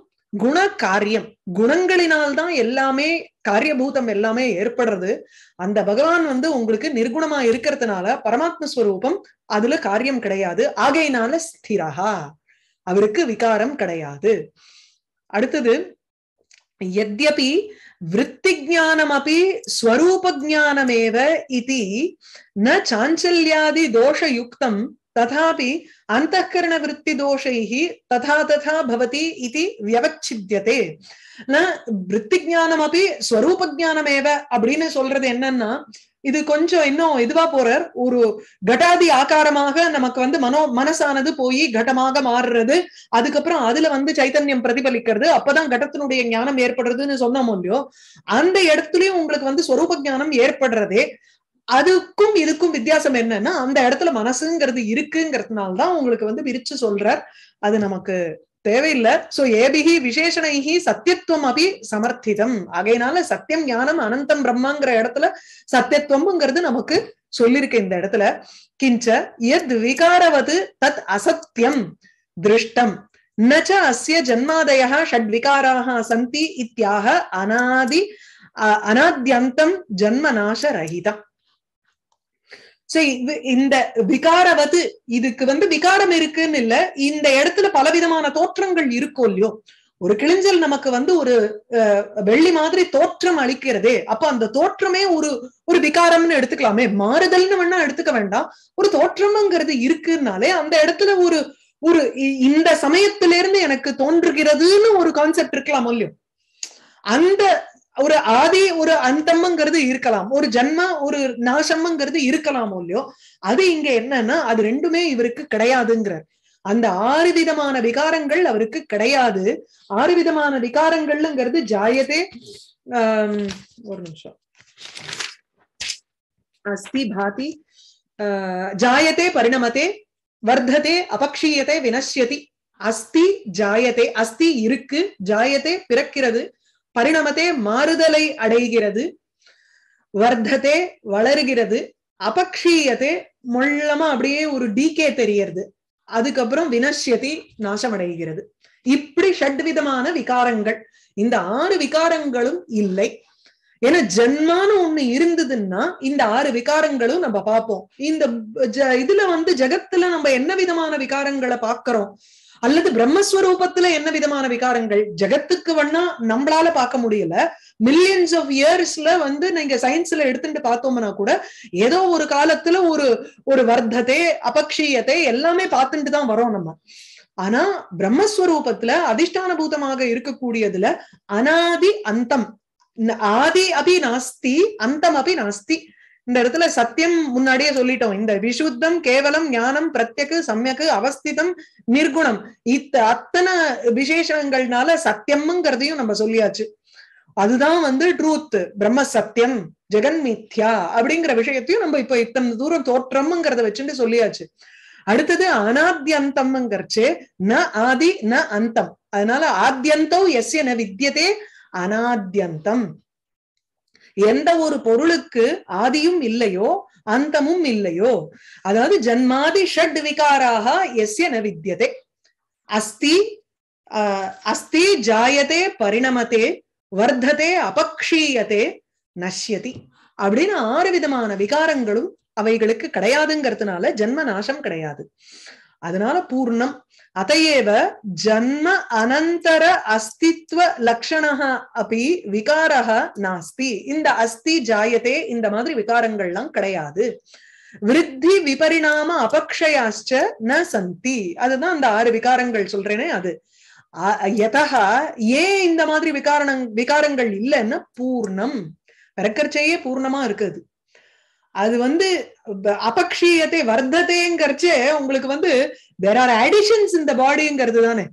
Speaker 1: குண காரியம் குணங்களினால்தான் எல்லாமே காரியபூதம் எல்லாமே ஏற்படுறது அந்த பகவான் வந்து உங்களுக்கு நிர்குணமா இருக்கிறதுனால பரமாத்ம ஸ்வரூபம் அதுல காரியம் கிடையாது ஆகையினால ஸ்திரஹா அவருக்கு விகாரம் கிடையாது அடுத்தது எத்யபி விற்பி ஜானம் அப்படி ஸ்வரூப ஜானமேவ இது ந சாஞ்சல்யாதி தோஷயுக்தம் तथापि अन्तःकरणवृत्तिदोषैः तथा तथा भवति इति व्यवच्छिद्यते न விற்த்திஜானமபி ஸ்வரூபஜானமேவ அப்படின்னு சொல்றது என்னன்னா இது கொஞ்சம் இன்னும் இதுவா போறார் ஒரு கட்டாதி ஆகாரமாக நமக்கு வந்து மனோ மனசானது போய் கட்டமாக மாறுறது அதுக்கப்புறம் அதுல வந்து சைத்தன்யம் பிரதிபலிக்கிறது அப்பதான் கட்டத்தினுடைய ஞானம் ஏற்படுறதுன்னு சொன்னோம் இல்லையோ அந்த இடத்துலயும் உங்களுக்கு வந்து ஸ்வரூப ஜானம் ஏற்படுறதே அதுக்கும் இதுக்கும் வித்தியாசம் என்னன்னா அந்த இடத்துல மனசுங்கிறது இருக்குங்கிறதுனால தான் உங்களுக்கு வந்து விரிச்சு சொல்றார் அது நமக்கு தேவையில்லை சோ ஏபிகி விசேஷனைகி சத்தியத்துவம் அபி சமர்த்திதம் ஆகையினால சத்தியம் ஞானம் அனந்தம் பிரம்மாங்கிற இடத்துல சத்தியத்துவம்ங்கிறது நமக்கு சொல்லியிருக்கு இந்த இடத்துல கிஞ்ச எத் விகாரவது தத் அசத்தியம் திருஷ்டம் நச்ச அஸ்ய ஜன்மாதய ஷட் விகாராக சந்தி இத்தியாக அனாதி அநாத்தியந்தம் ஜன்மநாச ரஹிதம் சோ இது இந்த விகாரவது இதுக்கு வந்து விகாரம் இருக்குன்னு இல்ல இந்த இடத்துல பலவிதமான தோற்றங்கள் இருக்கும் இல்லையோ ஒரு கிழிஞ்சல் நமக்கு வந்து ஒரு வெள்ளி மாதிரி தோற்றம் அளிக்கிறதே அப்ப அந்த தோற்றமே ஒரு ஒரு விகாரம்னு எடுத்துக்கலாமே மாறுதல்னு வேணா எடுத்துக்க வேண்டாம் ஒரு தோற்றம்ங்கிறது இருக்குன்னாலே அந்த இடத்துல ஒரு ஒரு இந்த சமயத்திலிருந்து எனக்கு தோன்றுகிறதுன்னு ஒரு கான்செப்ட் இருக்கலாம் இல்லையோ அந்த ஒரு ஆதி ஒரு அந்தம்மங்கிறது இருக்கலாம் ஒரு ஜன்மம் ஒரு நாசம்மங்கிறது இருக்கலாமோ இல்லையோ அது இங்க என்னன்னா அது ரெண்டுமே இவருக்கு கிடையாதுங்கிறார் அந்த ஆறு விதமான விகாரங்கள் அவருக்கு கிடையாது ஆறு விதமான விகாரங்கள்ங்கிறது ஜாயதே ஆஹ் ஒரு நிமிஷம் அஸ்தி பாதி ஜாயதே பரிணமத்தை வர்த்ததே அபக்ஷீயத்தை வினஷ்யதி அஸ்தி ஜாயதே அஸ்தி இருக்கு ஜாயத்தே பிறக்கிறது பரிணமத்தே மாறுதலை அடைகிறது வர்த்ததே வளருகிறது அபக்ஷீயத்தை மொள்ளமா அப்படியே ஒரு டீக்கே தெரியறது அதுக்கப்புறம் வினஷ்யதி நாசமடைகிறது இப்படி ஷட் விதமான விகாரங்கள் இந்த ஆறு விகாரங்களும் இல்லை ஏன்னா ஜென்மான்னு ஒண்ணு இருந்ததுன்னா இந்த ஆறு விகாரங்களும் நம்ம பார்ப்போம் இந்த இதுல வந்து ஜெகத்துல நம்ம என்ன விதமான விகாரங்களை பாக்குறோம் அல்லது பிரம்மஸ்வரூபத்துல என்ன விதமான விகாரங்கள் ஜெகத்துக்கு வண்ணா நம்மளால பார்க்க முடியல மில்லியன்ஸ் ஆஃப் இயர்ஸ்ல வந்து நீங்க சயின்ஸ்ல எடுத்துட்டு பார்த்தோம்னா கூட ஏதோ ஒரு காலத்துல ஒரு ஒரு வர்த்தத்தை அபக்ஷீயத்தை எல்லாமே பார்த்துட்டு தான் வரோம் நம்ம ஆனா பிரம்மஸ்வரூபத்துல அதிஷ்டானபூதமாக இருக்கக்கூடியதுல அனாதி அந்தம் ஆதி அபி நாஸ்தி அந்தம் அபி நாஸ்தி இந்த இடத்துல சத்தியம் முன்னாடியே சொல்லிட்டோம் இந்த விசுத்தம் கேவலம் ஞானம் பிரத்யக்கு சமயக்கு அவஸ்திதம் நிர்குணம் இத்த அத்தனை விசேஷங்கள்னால சத்தியம்ங்கிறதையும் நம்ம சொல்லியாச்சு அதுதான் வந்து ட்ரூத் பிரம்ம சத்தியம் ஜெகன் மித்யா அப்படிங்கிற விஷயத்தையும் நம்ம இப்ப இத்தனை தூரம் தோற்றம்ங்கிறத வச்சுட்டு சொல்லியாச்சு அடுத்தது அனாத்தியந்தம்ங்கிறச்சு ந ஆதி ந அந்தம் அதனால ஆத்தியந்தம் எஸ் ந வித்தியதே அனாத்தியந்தம் எந்த ஒரு பொருளுக்கு ஆதியும் இல்லையோ அந்தமும் இல்லையோ அதாவது ஜன்மாதி ஷட் விகாராக எஸ்ய ந வித்தியதே அஸ்தி அஸ்தி ஜாயதே பரிணமத்தே வர்த்ததே அபக்ஷீயத்தே நஷ்யதி அப்படின்னு ஆறு விதமான விகாரங்களும் அவைகளுக்கு கிடையாதுங்கிறதுனால ஜென்ம நாசம் கிடையாது அதனால பூர்ணம் அத்தையேவ ஜன்ம அனந்தர அஸ்தித்வ அப்படி விகாரக நாஸ்தி இந்த அஸ்தி ஜாயத்தே இந்த மாதிரி விகாரங்கள்லாம் கிடையாது விருத்தி விபரிணாம அபக்ஷயாச்ச ந சந்தி அதுதான் அந்த ஆறு விகாரங்கள் சொல்றேனே அது எதா ஏன் இந்த மாதிரி விகாரண விகாரங்கள் இல்லைன்னா பூர்ணம் பிறக்கர்ச்சையே பூர்ணமா இருக்குது அது வந்து அபக்ஷீயத்தை வர்த்தத்தைங்கிறச்சே உங்களுக்கு வந்து வேற ஆர் அடிஷன்ஸ் இந்த பாடிங்கிறது தானே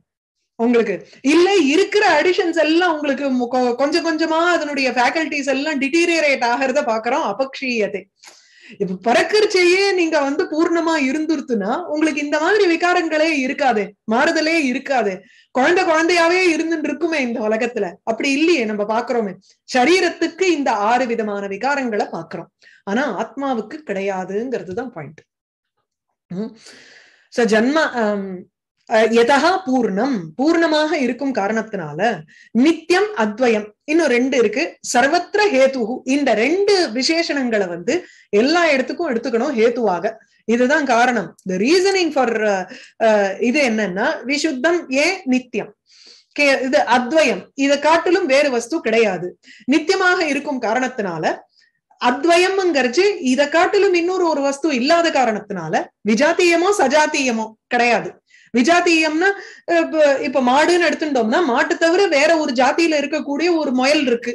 Speaker 1: உங்களுக்கு இல்ல இருக்கிற அடிஷன்ஸ் எல்லாம் உங்களுக்கு கொஞ்சம் கொஞ்சமா அதனுடைய ஃபேக்கல்டிஸ் எல்லாம் டிட்டீரியரேட் ஆகிறத பாக்குறோம் அபக்ஷீயத்தை இப்ப பறக்கிறச்சையே நீங்க வந்து பூர்ணமா இருந்துருத்துனா உங்களுக்கு இந்த மாதிரி விகாரங்களே இருக்காது மாறுதலே இருக்காது குழந்தை குழந்தையாவே இருந்துட்டு இருக்குமே இந்த உலகத்துல அப்படி இல்லையே நம்ம பாக்குறோமே சரீரத்துக்கு இந்த ஆறு விதமான விகாரங்களை பாக்குறோம் ஆனா ஆத்மாவுக்கு கிடையாதுங்கிறது தான் பாயிண்ட் சோ ஜன்ம எதா பூர்ணம் பூர்ணமாக இருக்கும் காரணத்தினால நித்தியம் அத்வயம் இன்னும் ரெண்டு இருக்கு சர்வத்திர ஹேத்து இந்த ரெண்டு விசேஷணங்களை வந்து எல்லா இடத்துக்கும் எடுத்துக்கணும் ஹேத்துவாக இதுதான் காரணம் த ரீசனிங் ஃபார் இது என்னன்னா விசுத்தம் ஏ நித்தியம் இது அத்வயம் இதை காட்டிலும் வேறு வஸ்து கிடையாது நித்தியமாக இருக்கும் காரணத்தினால அத்வயம்ங்கிறச்சு இதை காட்டிலும் இன்னொரு ஒரு வஸ்து இல்லாத காரணத்தினால விஜாத்தியமோ சஜாத்தியமோ கிடையாது விஜாத்தியம்னா இப்ப மாடுன்னு எடுத்துட்டோம்னா மாட்டு தவிர வேற ஒரு ஜாத்தியில இருக்கக்கூடிய ஒரு முயல் இருக்கு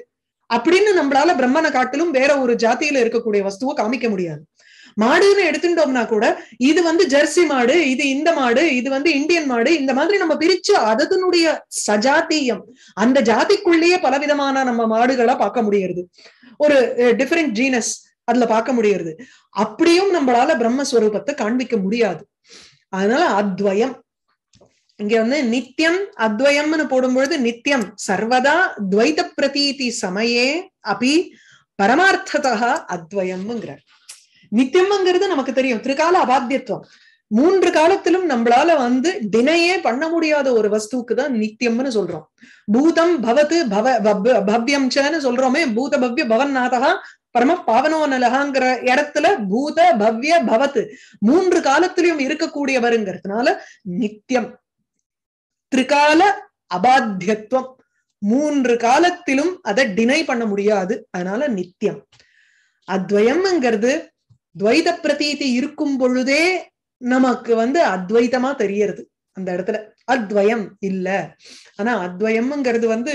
Speaker 1: அப்படின்னு நம்மளால பிரம்மனை காட்டிலும் வேற ஒரு ஜாத்தியில இருக்கக்கூடிய வஸ்துவை காமிக்க முடியாது மாடுன்னு எடுத்துட்டோம்னா கூட இது வந்து ஜெர்சி மாடு இது இந்த மாடு இது வந்து இந்தியன் மாடு இந்த மாதிரி நம்ம பிரிச்சு அதனுடைய சஜாத்தியம் அந்த ஜாதிக்குள்ளேயே பலவிதமான நம்ம மாடுகளை பார்க்க முடியறது ஒரு டிஃபரெண்ட் ஜீனஸ் அதுல பார்க்க முடியறது அப்படியும் நம்மளால பிரம்மஸ்வரூபத்தை காண்பிக்க முடியாது அதனால அத்வயம் இங்க வந்து நித்தியம் அத்வயம்னு போடும்பொழுது நித்தியம் சர்வதா துவைத பிரதீதி சமயே அப்படி பரமார்த்ததா அத்வயம்ங்கிறார் நித்தியம்ங்கிறது நமக்கு தெரியும் திருகால அபாத்தியத்துவம் மூன்று காலத்திலும் நம்மளால வந்து தினையே பண்ண முடியாத ஒரு வஸ்துவுக்கு தான் நித்தியம்னு சொல்றோம் பூதம் பவத்து பவ பவ்யம் சன்னு சொல்றோமே பூத பவ்ய பவன் நாதகா பரம பாவனோ நலகாங்கிற இடத்துல பூத பவ்ய பவத்து மூன்று காலத்திலையும் இருக்கக்கூடியவருங்கிறதுனால நித்தியம் திரிகால அபாத்தியத்துவம் மூன்று காலத்திலும் அதை டினை பண்ண முடியாது அதனால நித்தியம் அத்வயம்ங்கிறது துவைத பிரதீதி இருக்கும் பொழுதே நமக்கு வந்து அத்வைதமா தெரியறது அந்த இடத்துல அத்வயம் இல்ல ஆனா அத்வயம்ங்கிறது வந்து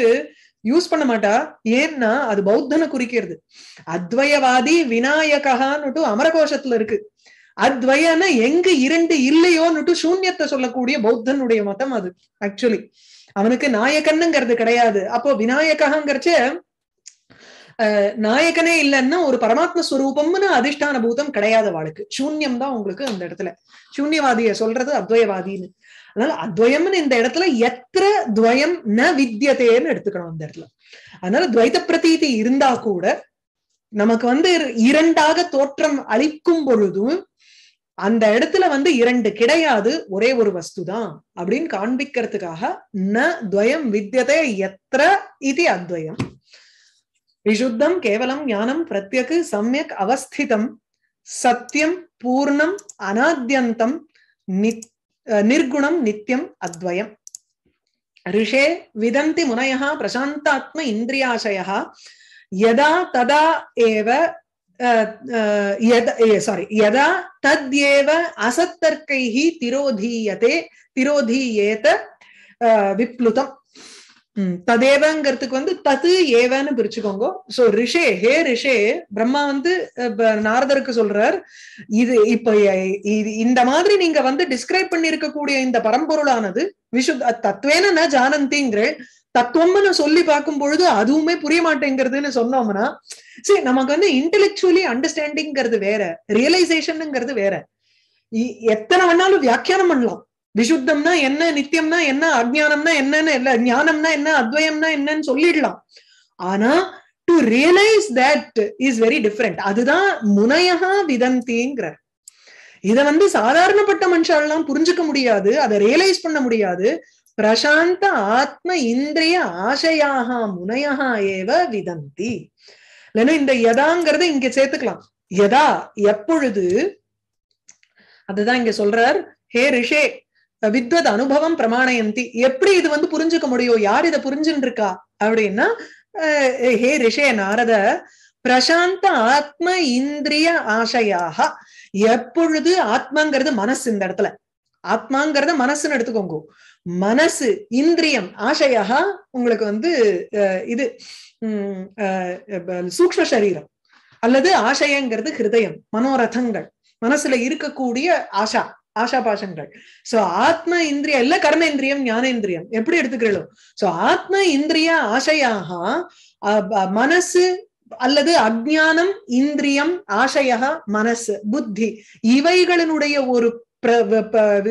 Speaker 1: யூஸ் பண்ண மாட்டா ஏன்னா அது பௌத்தனை குறிக்கிறது அத்வயவாதி விநாயகான்னுட்டு அமரகோஷத்துல இருக்கு அத்வயன்னு எங்க இரண்டு இல்லையோன்னுட்டு சூன்யத்தை சொல்லக்கூடிய பௌத்தனுடைய மதம் அது ஆக்சுவலி அவனுக்கு நாயகன்னுங்கிறது கிடையாது அப்போ விநாயகாங்கிறச்ச நாயகனே இல்லைன்னா ஒரு பரமாத்ம ஸ்வரூபம்னு அதிஷ்டான பூதம் கிடையாது வாழ்க்கை சூன்யம் தான் உங்களுக்கு அந்த இடத்துல சூன்யவாதிய சொல்றது அத்வயவாதின்னு அதனால அத்வயம்னு இந்த இடத்துல எத்திர துவயம் ந வித்தியதேன்னு எடுத்துக்கணும் அந்த இடத்துல அதனால துவைத பிரதீதி இருந்தா கூட நமக்கு வந்து இரண்டாக தோற்றம் அளிக்கும் பொழுதும் அந்த இடத்துல வந்து இரண்டு கிடையாது ஒரே ஒரு வஸ்து தான் அப்படின்னு காண்பிக்கிறதுக்காக ந துவயம் வித்தியதே எத்திர இது அத்வயம் विशुद्धम केवलं ज्ञानं प्रत्यक सम्यक् अवस्थितं सत्यं पूर्णम् अनाद्यन्तं नि निर्गुणं नित्यम् ऋषे विदन्ति मुनयः प्रशान्तात्म इन्द्रियाशयः यदा तदा एव यद सारि यदा तद्येव असत्तर्कैः तिरोधीयते तिरोधीयेत विप्लुतम् ததேவங்கிறதுக்கு வந்து தது ஏவன்னு பிரிச்சுக்கோங்க சோ ரிஷே ஹே ரிஷே பிரம்மா வந்து நாரதருக்கு சொல்றார் இது இப்ப இந்த மாதிரி நீங்க வந்து டிஸ்கிரைப் பண்ணி இருக்கக்கூடிய இந்த பரம்பொருளானது விஷுத் தத்துவேன ஜானந்திங்கிற தத்துவம்னு சொல்லி பார்க்கும் பொழுது அதுவுமே புரிய மாட்டேங்கிறதுன்னு சொன்னோம்னா சரி நமக்கு வந்து இன்டெலக்சுவலி அண்டர்ஸ்டாண்டிங்கிறது வேற ரியலைசேஷனுங்கிறது வேற எத்தனை வேணாலும் வியாக்கியானம் பண்ணலாம் விஷுத்தம்னா என்ன நித்தியம்னா என்ன அஜானம்னா என்னன்னு இல்ல ஞானம்னா என்ன அத்வயம்னா என்னன்னு சொல்லிடலாம் ஆனா to realise that is very different அதுதான் முனையகா விதந்திங்கிற இத வந்து சாதாரணப்பட்ட எல்லாம் புரிஞ்சுக்க முடியாது அதை ரியலைஸ் பண்ண முடியாது பிரசாந்த ஆத்ம இந்திரிய ஆசையாக முனையகா ஏவ விதந்தி இல்லைன்னா இந்த எதாங்கிறத இங்க சேர்த்துக்கலாம் எதா எப்பொழுது அதுதான் இங்க சொல்றார் ஹே ரிஷே வித்வத் அனுபவம் பிரமாணயந்தி எப்படி இது வந்து புரிஞ்சுக்க முடியும் யார் இதை புரிஞ்சுன்னு இருக்கா அப்படின்னா ஹே ரிஷே நாரத பிரசாந்த ஆத்ம இந்திரிய ஆசையாக எப்பொழுது ஆத்மாங்கிறது மனசு இந்த இடத்துல ஆத்மாங்கிறத மனசுன்னு எடுத்துக்கோங்க மனசு இந்திரியம் ஆசையாக உங்களுக்கு வந்து இது சூக்ம சரீரம் அல்லது ஆசையங்கிறது ஹிருதயம் மனோரதங்கள் மனசுல இருக்கக்கூடிய ஆஷா ஆஷாபாஷங்கள் சோ ஆத்ம இந்திரியா இல்ல கர்மேந்திரியம் ஞானேந்திரியம் எப்படி எடுத்துக்கிறோம் சோ ஆத்ம இந்திரிய ஆசையாக மனசு அல்லது அஜானம் இந்திரியம் ஆசையக மனசு புத்தி இவைகளினுடைய ஒரு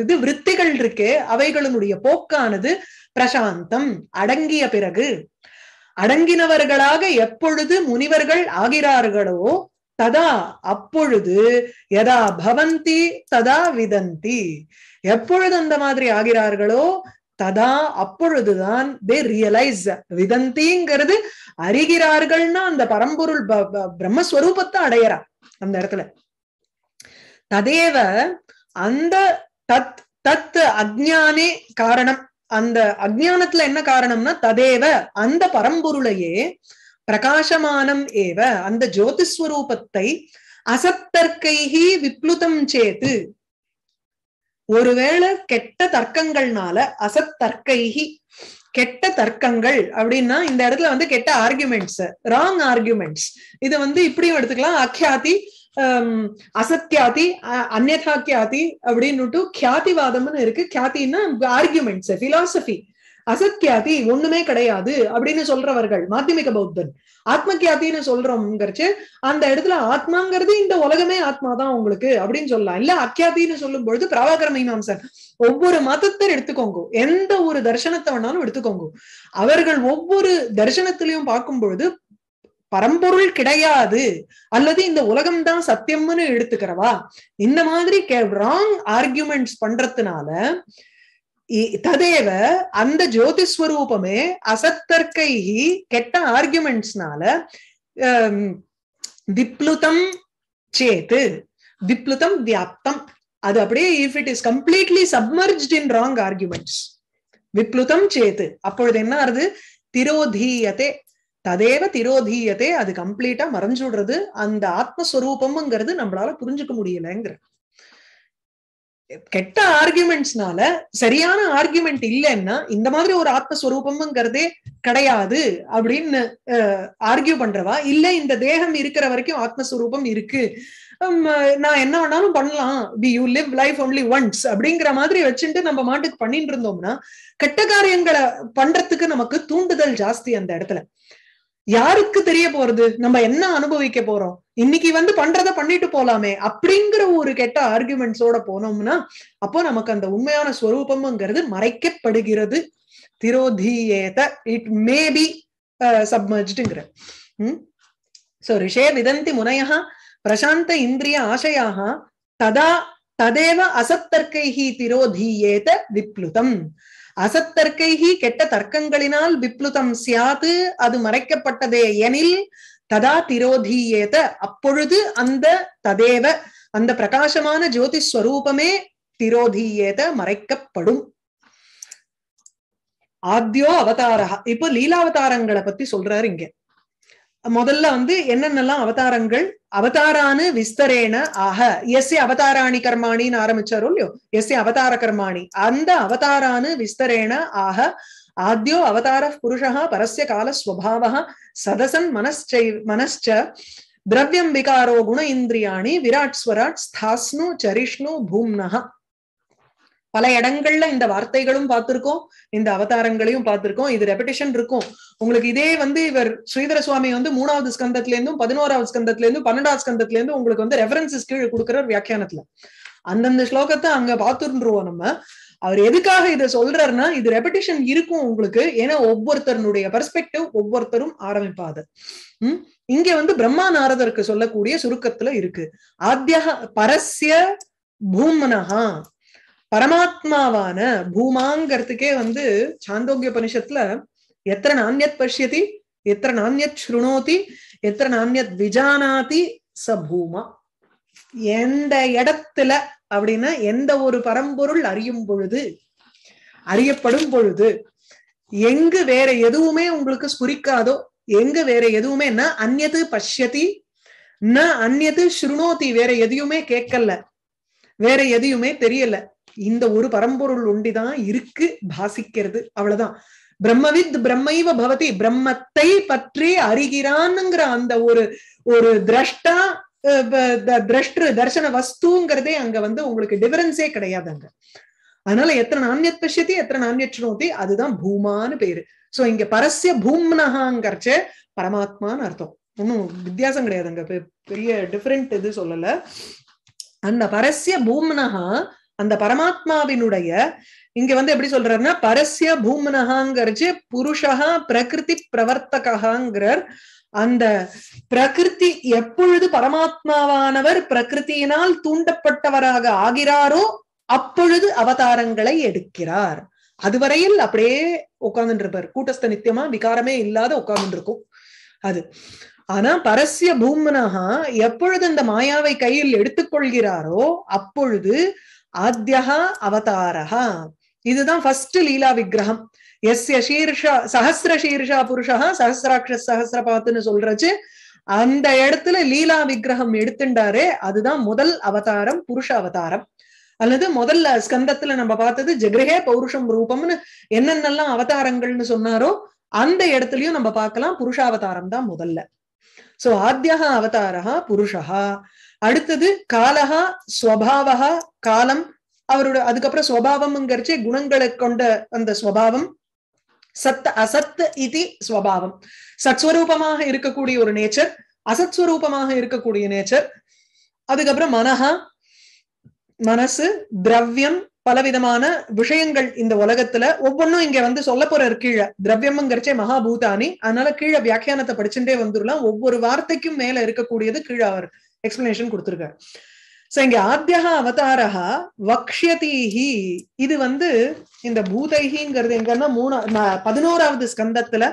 Speaker 1: இது விற்த்திகள் இருக்கு அவைகளினுடைய போக்கானது பிரசாந்தம் அடங்கிய பிறகு அடங்கினவர்களாக எப்பொழுது முனிவர்கள் ஆகிறார்களோ ததா அப்பொழுது எதா பவந்தி ததா விதந்தி எப்பொழுது அந்த மாதிரி ஆகிறார்களோ ததா அப்பொழுதுதான் தே ரியலைஸ் விதந்திங்கிறது அறிகிறார்கள்னா அந்த பரம்பொருள் பிரம்மஸ்வரூபத்தை அடையறா அந்த இடத்துல ததேவ அந்த தத் தத் அஜானே காரணம் அந்த அஜானத்துல என்ன காரணம்னா ததேவ அந்த பரம்பொருளையே பிரகாசமானம் ஏவ அந்த ஜோதிஸ்வரூபத்தை அசத்தற்கைகி விப்ளுதம் சேத்து ஒருவேளை கெட்ட தர்க்கங்கள்னால அசத்தற்கைகி கெட்ட தர்க்கங்கள் அப்படின்னா இந்த இடத்துல வந்து கெட்ட ஆர்குமெண்ட்ஸ் ராங் ஆர்குமெண்ட்ஸ் இதை வந்து இப்படியும் எடுத்துக்கலாம் அக்யாதி அசத்தியாதி அந்நதா அப்படின்னுட்டு கியாதிவாதம்னு இருக்கு கியாத்தின்னா ஆர்குமெண்ட்ஸ் பிலாசபி அசத்தியாதி ஒண்ணுமே கிடையாது அப்படின்னு சொல்றவர்கள் மாத்திமிக பௌத்தன் ஆத்ம கியாத்தின்னு சொல்றோம்ங்கிறச்சு அந்த இடத்துல ஆத்மாங்கிறது இந்த உலகமே ஆத்மா தான் உங்களுக்கு அப்படின்னு சொல்லலாம் இல்ல அக்கியாத்தின்னு சொல்லும் பொழுது பிரபாகர மீனாம்சர் ஒவ்வொரு மதத்தை எடுத்துக்கோங்க எந்த ஒரு தர்சனத்தை வேணாலும் எடுத்துக்கோங்க அவர்கள் ஒவ்வொரு தர்சனத்திலையும் பார்க்கும் பொழுது பரம்பொருள் கிடையாது அல்லது இந்த உலகம் தான் சத்தியம்னு எடுத்துக்கிறவா இந்த மாதிரி ராங் ஆர்கியூமெண்ட்ஸ் பண்றதுனால ததேவ அந்த ஜோதிஸ்வரூபமே அசத்தர்க்கை கெட்ட ஆர்குமெண்ட்ஸ்னால திப்ளுதம் சேத்து திப்ளுதம் வியாப்தம் அது அப்படியே if it is completely submerge in wrong arguments விப்ளுதம் சேத்து அப்பொழுது என்ன ஆறுது திரோதீயத்தை ததேவ திரோதீயத்தை அது கம்ப்ளீட்டா மறைஞ்சுடுறது அந்த ஆத்மஸ்வரூபம்ங்கிறது நம்மளால புரிஞ்சுக்க முடியலைங்கிற கெட்ட ஆர்குமெண்ட்ஸ்னால சரியான ஆர்குமெண்ட் இல்லைன்னா இந்த மாதிரி ஒரு ஆத்மஸ்வரூபம்ங்கிறதே கிடையாது அப்படின்னு ஆர்கியூ பண்றவா இல்ல இந்த தேகம் இருக்கிற வரைக்கும் ஆத்மஸ்வரூபம் இருக்கு நான் என்ன வேணாலும் பண்ணலாம் we you live life only once அப்படிங்கிற மாதிரி வச்சுட்டு நம்ம மாட்டுக்கு பண்ணிட்டு இருந்தோம்னா கெட்ட காரியங்களை பண்றதுக்கு நமக்கு தூண்டுதல் ஜாஸ்தி அந்த இடத்துல யாருக்கு தெரிய போறது நம்ம என்ன அனுபவிக்க போறோம் இன்னைக்கு வந்து பண்றத பண்ணிட்டு போலாமே அப்படிங்கிற ஒரு கெட்ட ஆர்குமெண்ட்ஸோட போனோம்னா அப்போ நமக்கு அந்த உண்மையான ஸ்வரூபம்ங்கிறது மறைக்கப்படுகிறது திரோதீயேத இட் மே பி சப்மர்ஜ்டுங்கிற சோ ரிஷே விதந்தி முனையா பிரசாந்த இந்திரிய ஆசையாக ததா ததேவ அசத்தர்க்கைஹி திரோதியேத விப்ளுதம் அசத்தர்க்கைகி கெட்ட தர்க்கங்களினால் விப்ளுதம் சியாது அது மறைக்கப்பட்டதே எனில் ததா திரோதீயேத அப்பொழுது அந்த ததேவ அந்த பிரகாசமான ஜோதி ஸ்வரூபமே திரோதீயேத மறைக்கப்படும் ஆத்யோ அவதாரா இப்போ லீலாவதாரங்களை பத்தி சொல்றாரு இங்க முதல்ல வந்து என்னென்னலாம் அவதாரங்கள் அவதாரானு விஸ்தரேன ஆக எஸ் அவதாராணி கர்மானின்னு ஆரம்பிச்சாரோ இல்லையோ எஸ் அவதார கர்மாணி அந்த அவதாரானு விஸ்தரேன ஆக ஆத்தியோ அவதார புருஷா பரஸ்ய கால ஸ்வபாவ சதசன் மனஸ்ச்சை மனஸ்ச்ச திரவியம் விகாரோ குண இந்திரியாணி விராட் ஸ்வராட் ஸ்தாஸ்னு சரிஷ்ணு பூம்னஹா பல இடங்கள்ல இந்த வார்த்தைகளும் பார்த்திருக்கோம் இந்த அவதாரங்களையும் பார்த்திருக்கோம் இது ரெபிடேஷன் இருக்கும் உங்களுக்கு இதே வந்து இவர் ஸ்ரீதர சுவாமி வந்து மூணாவது ஸ்கந்தத்துல இருந்தும் பதினோராவது ஸ்கந்தத்துல இருந்தும் பன்னெண்டாவது ஸ்கந்தத்துல இருந்து உங்களுக்கு வந்து ரெஃபரன்சஸ் கீழே கொடுக்குற வியாக்கியானத்துல அந்தந்த ஸ்லோகத்தை அங்க பாத்துருவோம் நம்ம அவர் எதுக்காக இதை சொல்றாருன்னா இது ரெபடிஷன் இருக்கும் உங்களுக்கு ஏன்னா ஒவ்வொருத்தருடைய பெர்ஸ்பெக்டிவ் ஒவ்வொருத்தரும் ஆரம்பிப்பாது உம் இங்க வந்து பிரம்மா நாரதருக்கு சொல்லக்கூடிய சுருக்கத்துல இருக்கு ஆத்தியாக பரஸ்ய பூமனஹா பரமாத்மாவான பூமாங்கிறதுக்கே வந்து சாந்தோக்கிய பனிஷத்துல எத்திர நானியத் பசியதி எத்திர நானியத் ஸ்ருணோதி எத்திர நானியத் விஜானாதி ச பூமா எந்த இடத்துல அப்படின்னா எந்த ஒரு பரம்பொருள் அறியும் பொழுது அறியப்படும் பொழுது எங்கு வேற எதுவுமே உங்களுக்கு ஸ்புரிக்காதோ எங்கு வேற எதுவுமே ந அந்நது பஷ்யதி ந அந்நது ஸ்ருணோதி வேற எதையுமே கேட்கல வேற எதையுமே தெரியல இந்த ஒரு பரம்பொருள் ஒண்டிதான் இருக்கு பாசிக்கிறது அவ்வளவுதான் பிரம்மவித் பிரம்மைவ பவதி பிரம்மத்தை பற்றி அறிகிறான்ங்கிற அந்த ஒரு ஒரு திரஷ்டா திரஷ்டு தர்சன வஸ்துங்கிறதே அங்க வந்து உங்களுக்கு டிஃபரன்ஸே கிடையாது அங்க அதனால எத்தனை நாண்யத் பசியத்தி எத்தனை நாண்யச்சுனோத்தி அதுதான் பூமான்னு பேரு சோ இங்க பரஸ்ய பூம்னஹாங்கிறச்ச பரமாத்மான்னு அர்த்தம் ஒன்னும் வித்தியாசம் கிடையாது அங்க பெரிய டிஃபரெண்ட் இது சொல்லல அந்த பரஸ்ய பூம்னஹா அந்த பரமாத்மாவினுடைய இங்க வந்து எப்படி சொல்றாருன்னா பரஸ்ய பூமனகாங்கிறது புருஷா பிரகிருதி பிரவர்த்தகாங்கிறார் அந்த பிரகிருதி எப்பொழுது பரமாத்மாவானவர் பிரகிருத்தியினால் தூண்டப்பட்டவராக ஆகிறாரோ அப்பொழுது அவதாரங்களை எடுக்கிறார் அதுவரையில் அப்படியே உட்கார்ந்துருப்பார் இருப்பார் கூட்டஸ்த நித்தியமா விகாரமே இல்லாத உட்கார்ந்துருக்கும் இருக்கும் அது ஆனா பரஸ்ய பூமனஹா எப்பொழுது அந்த மாயாவை கையில் எடுத்துக்கொள்கிறாரோ அப்பொழுது ஆத்யா அவதாரஹா இதுதான் ஃபர்ஸ்ட் லீலா விக்கிரகம் எஸ்ய சீர்ஷா சஹசிர சீர்ஷா புருஷா சஹசிராட்ச சஹசிரபாத்துன்னு சொல்றச்சு அந்த இடத்துல லீலா விக்கிரகம் எடுத்துண்டாரு அதுதான் முதல் அவதாரம் புருஷ அவதாரம் அல்லது முதல்ல ஸ்கந்தத்துல நம்ம பார்த்தது ஜெகிரகே பௌருஷம் ரூபம்னு என்னென்னலாம் அவதாரங்கள்னு சொன்னாரோ அந்த இடத்துலயும் நம்ம பார்க்கலாம் புருஷாவதாரம் தான் முதல்ல சோ ஆத்யா அவதாரா புருஷா அடுத்தது காலகா ஸ்வபாவகா காலம் அவரோட அதுக்கப்புறம் ஸ்வபாவம்ங்கிறச்சு குணங்களை கொண்ட அந்த ஸ்வபாவம் சத் அசத் இது ஸ்வபாவம் சத்ஸ்வரூபமாக இருக்கக்கூடிய ஒரு நேச்சர் அசத்ஸ்வரூபமாக இருக்கக்கூடிய நேச்சர் அதுக்கப்புறம் மனஹா மனசு திரவியம் பலவிதமான விஷயங்கள் இந்த உலகத்துல ஒவ்வொன்றும் இங்க வந்து சொல்ல போற கீழே திரவியம்ங்கிறச்சே மகாபூதானி அதனால கீழே வியாக்கியானத்தை படிச்சுட்டே வந்துடலாம் ஒவ்வொரு வார்த்தைக்கும் மேல இருக்கக்கூடியது கீழே எக்ஸ்பிளனேஷன் கொடுத்துருக்காரு சோ இங்க ஆத்தியா அவதாரா வக்ஷதீஹி இது வந்து இந்த பூதைஹிங்கிறது எங்கன்னா மூணா பதினோராவது ஸ்கந்தத்துல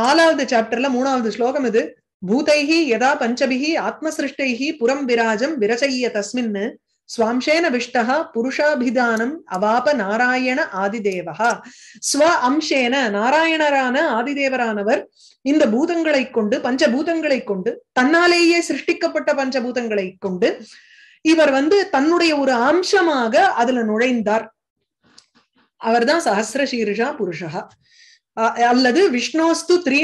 Speaker 1: நாலாவது சாப்டர்ல மூணாவது ஸ்லோகம் இது பூதைஹி யதா பஞ்சபிஹி ஆத்மசிருஷ்டைஹி புறம் விராஜம் விரச்சைய தஸ்மின்னு சுவாம்சேன விஷ்டா புருஷாபிதானம் அவாப நாராயண ஆதிதேவகா ஸ்வ அம்சேன நாராயணரான ஆதிதேவரானவர் இந்த பூதங்களை கொண்டு பஞ்சபூதங்களை கொண்டு தன்னாலேயே சிருஷ்டிக்கப்பட்ட பஞ்சபூதங்களை கொண்டு இவர் வந்து தன்னுடைய ஒரு அம்சமாக அதுல நுழைந்தார் அவர்தான் சஹசிர சீருஷா புருஷா அல்லது விஷ்ணோஸ்து த்ரீ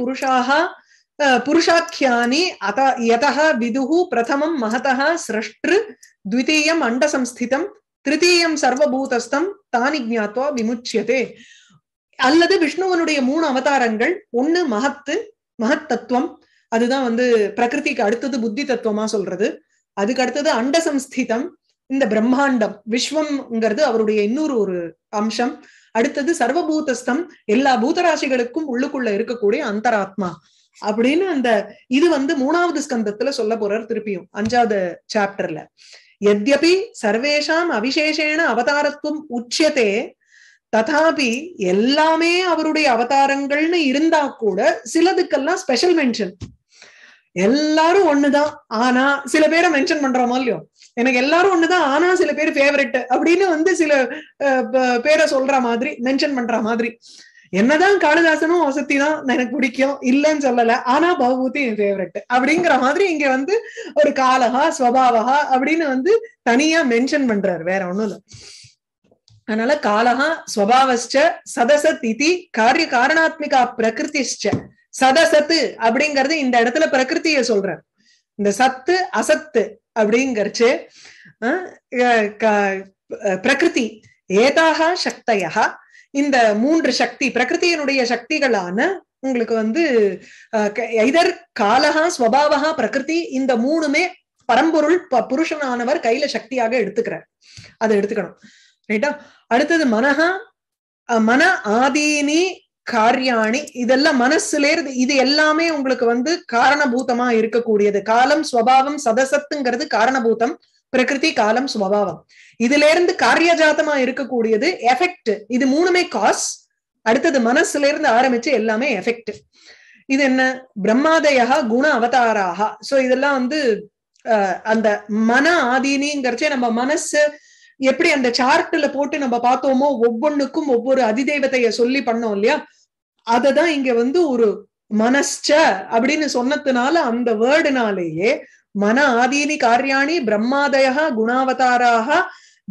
Speaker 1: புருஷாகா புருஷாக்கியானி அத यतः விது பிரதமம் மகதா सृष्टृ द्वितीयम् அண்டசம்ஸ்திதம் திருத்தீயம் சர்வபூதஸ்தம் தானி ஜாத்வா விமுச்சியதே அல்லது விஷ்ணுவனுடைய மூணு அவதாரங்கள் ஒண்ணு மகத்து மகத் தத்துவம் அதுதான் வந்து பிரகிருதிக்கு அடுத்தது புத்தி தத்துவமா சொல்றது அதுக்கு அடுத்தது அண்ட சம்ஸ்திதம் இந்த பிரம்மாண்டம் விஸ்வம்ங்கிறது அவருடைய இன்னொரு ஒரு அம்சம் அடுத்தது சர்வபூதஸ்தம் எல்லா பூதராசிகளுக்கும் உள்ளுக்குள்ள இருக்கக்கூடிய அந்தராத்மா அப்படின்னு அந்த இது வந்து மூணாவது ஸ்கந்தத்துல சொல்ல போறார் திருப்பியும் அஞ்சாவது சாப்டர்ல எத்யபி சர்வேஷாம் அவிசேஷேன அவதாரத்துவம் உச்சியதே ததாபி எல்லாமே அவருடைய அவதாரங்கள்னு இருந்தா கூட சிலதுக்கெல்லாம் ஸ்பெஷல் மென்ஷன் எல்லாரும் ஒண்ணுதான் ஆனா சில பேரை மென்ஷன் பண்றோமா இல்லையோ எனக்கு எல்லாரும் ஒண்ணுதான் ஆனா சில பேர் ஃபேவரெட் அப்படின்னு வந்து சில பேரை சொல்ற மாதிரி மென்ஷன் பண்ற மாதிரி என்னதான் காளிதாசனும் வசதி தான் எனக்கு பிடிக்கும் இல்லைன்னு சொல்லல ஆனா பவபூதி என் ஃபேவரட் அப்படிங்கிற மாதிரி இங்க வந்து ஒரு காலகா ஸ்வபாவகா அப்படின்னு வந்து தனியா மென்ஷன் பண்றாரு வேற ஒண்ணும் இல்லை அதனால காலகா ஸ்வபாவஸ்ட சதசத் இதி காரிய காரணாத்மிகா பிரகிருதிஷ்ட சதசத்து அப்படிங்கறது இந்த இடத்துல பிரகிருத்திய சொல்ற இந்த சத்து அசத்து அப்படிங்கறச்சு பிரகிருதி ஏதாக சக்தையா இந்த மூன்று சக்தி பிரகிருதியினுடைய சக்திகளான உங்களுக்கு வந்து எதர் காலகா ஸ்வபாவகா பிரகிருதி இந்த மூணுமே பரம்பொருள் புருஷனானவர் கையில சக்தியாக எடுத்துக்கிறார் அதை எடுத்துக்கணும் ரைட்டா அடுத்தது மனஹா மன ஆதீனி காரியாணி இதெல்லாம் மனசுல இருந்து இது எல்லாமே உங்களுக்கு வந்து காரணபூதமா இருக்கக்கூடியது காலம் ஸ்வபாவம் சதசத்துங்கிறது காரணபூதம் பிரகிருதி காலம் சுபாவம் இதுல இருந்து காரியஜாத்தமா இருக்கக்கூடியது எஃபெக்ட் இது மூணுமே காஸ் அடுத்தது மனசுல இருந்து ஆரம்பிச்சு எல்லாமே எஃபெக்ட் இது என்ன பிரம்மாதயா குண அவதாராக சோ இதெல்லாம் வந்து அந்த மன ஆதீனிங்கிறச்சே நம்ம மனசு எப்படி அந்த சார்ட்ல போட்டு நம்ம பார்த்தோமோ ஒவ்வொன்னுக்கும் ஒவ்வொரு அதிதெய்வத்தைய சொல்லி பண்ணோம் இல்லையா அததான் இங்க வந்து ஒரு மனஸ்ச அப்படின்னு சொன்னதுனால அந்த வேர்டுனாலேயே மன ஆதீனி காரியாணி பிரம்மாதய குணாவதாராக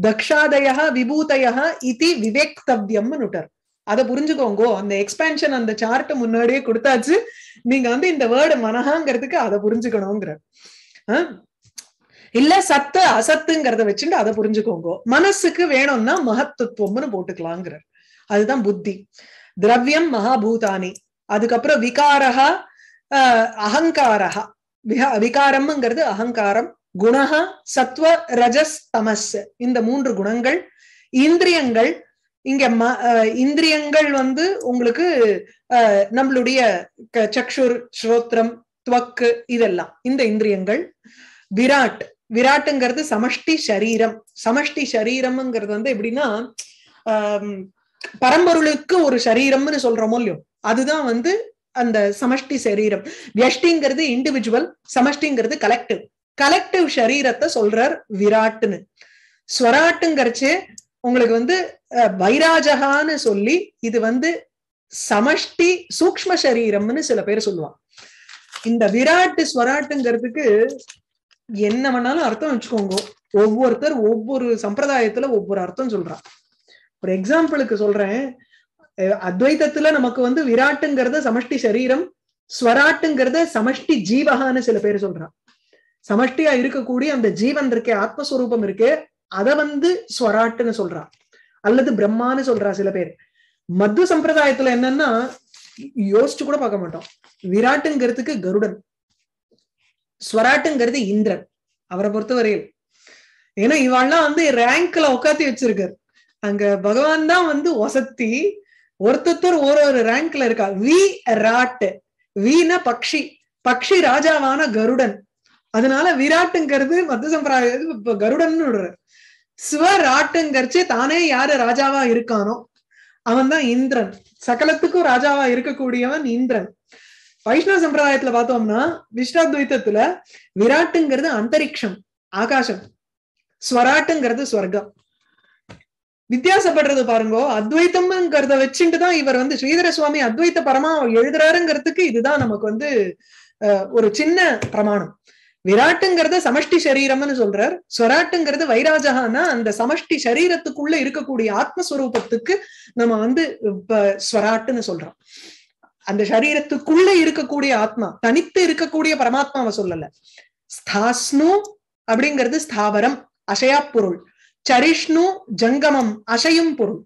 Speaker 1: தக்ஷாதய விபூதய இது விவேக்தவ்யம் நுட்டர் அதை புரிஞ்சுக்கோங்கோ அந்த எக்ஸ்பேன்ஷன் அந்த சார்ட் முன்னாடியே கொடுத்தாச்சு நீங்க வந்து இந்த வேர்டு மனஹாங்கிறதுக்கு அதை புரிஞ்சுக்கணுங்கிற இல்ல சத்து அசத்துங்கிறத வச்சுட்டு அதை புரிஞ்சுக்கோங்கோ மனசுக்கு வேணும்னா மகத்துவம்னு போட்டுக்கலாங்கிறார் அதுதான் புத்தி திரவியம் மகாபூதானி அதுக்கப்புறம் விகாரகா அகங்காரகா விகா விகாரம்ங்கிறது அகங்காரம் குணஹா சத்வ ரஜஸ் தமஸ் இந்த மூன்று குணங்கள் இந்திரியங்கள் இங்க ம இந்திரியங்கள் வந்து உங்களுக்கு நம்மளுடைய சக்ஷுர் ஸ்ரோத்ரம் துவக்கு இதெல்லாம் இந்த இந்திரியங்கள் விராட் விராட்டுங்கிறது சமஷ்டி சரீரம் சமஷ்டி சரீரம்ங்கிறது வந்து எப்படின்னா பரம்பொருளுக்கு ஒரு சரீரம்னு சொல்றோமோ இல்லையோ அதுதான் வந்து அந்த சமஷ்டி சரீரம் வியஷ்டிங்கிறது இண்டிவிஜுவல் சமஷ்டிங்கிறது கலெக்டிவ் கலெக்டிவ் சரீரத்தை சொல்றார் விராட்டுன்னு ஸ்வராட்டுங்கிறச்சு உங்களுக்கு வந்து வைராஜகான்னு சொல்லி இது வந்து சமஷ்டி சூக்ம சரீரம்னு சில பேர் சொல்லுவான் இந்த விராட்டு ஸ்வராட்டுங்கிறதுக்கு என்ன வேணாலும் அர்த்தம் வச்சுக்கோங்க ஒவ்வொருத்தர் ஒவ்வொரு சம்பிரதாயத்துல ஒவ்வொரு அர்த்தம் சொல்றான் ஒரு எக்ஸாம்பிளுக்கு சொல்றேன் அத்வைதத்துல நமக்கு வந்து விராட்டுங்கிறத சமஷ்டி சரீரம் ஸ்வராட்டுங்கிறத சமஷ்டி ஜீவகான்னு சில பேர் சொல்றான் சமஷ்டியா இருக்கக்கூடிய அந்த ஜீவன் இருக்கே ஆத்மஸ்வரூபம் இருக்கு அதை வந்து ஸ்வராட்டுன்னு சொல்றா அல்லது பிரம்மான்னு சொல்றா சில பேர் மது சம்பிரதாயத்துல என்னன்னா யோசிச்சு கூட பார்க்க மாட்டோம் விராட்டுங்கிறதுக்கு கருடன் ஸ்வராட்டுங்கிறது இந்திரன் அவரை பொறுத்தவரையில் ஏன்னா இவாள்லாம் வந்து ரேங்க்ல உட்காத்தி வச்சிருக்காரு அங்க பகவான் தான் வந்து ஒசத்தி ஒருத்தர் ஒரு ஒரு ரேங்க்ல இருக்கா வி ராட்டு வீன பக்ஷி பக்ஷி ராஜாவான கருடன் அதனால விராட்டுங்கிறது மத்த சம்பிராய கருடன் கருடன்னு ஸ்வராட்டுங்கிறச்சு தானே யாரு ராஜாவா இருக்கானோ அவன் தான் இந்திரன் சகலத்துக்கும் ராஜாவா இருக்கக்கூடியவன் இந்திரன் வைஷ்ணவ சம்பிரதாயத்துல பார்த்தோம்னா விஷ்ணாத்வைத்தத்துல விராட்டுங்கிறது அந்தரிக்ஷம் ஆகாசம் ஸ்வராட்டுங்கிறது ஸ்வர்கம் வித்தியாசப்படுறது பாருங்கோ அத்வைத்தம்ங்கிறத வச்சுட்டு தான் இவர் வந்து ஸ்ரீதர சுவாமி அத்வைத்த பரமா எழுதுறாருங்கிறதுக்கு இதுதான் நமக்கு வந்து ஒரு சின்ன பிரமாணம் விராட்டுங்கிறத சமஷ்டி சரீரம்னு சொல்றார் சொராட்டுங்கிறது வைராஜகானா அந்த சமஷ்டி சரீரத்துக்குள்ள இருக்கக்கூடிய ஆத்மஸ்வரூபத்துக்கு நம்ம வந்து இப்ப ஸ்வராட்டுன்னு சொல்றோம் அந்த சரீரத்துக்குள்ள இருக்கக்கூடிய ஆத்மா தனித்து இருக்கக்கூடிய பரமாத்மாவை சொல்லல ஸ்தாஸ்னு அப்படிங்கிறது ஸ்தாவரம் அசையா பொருள் சரிஷ்ணு ஜங்கமம் அசையும் பொருள்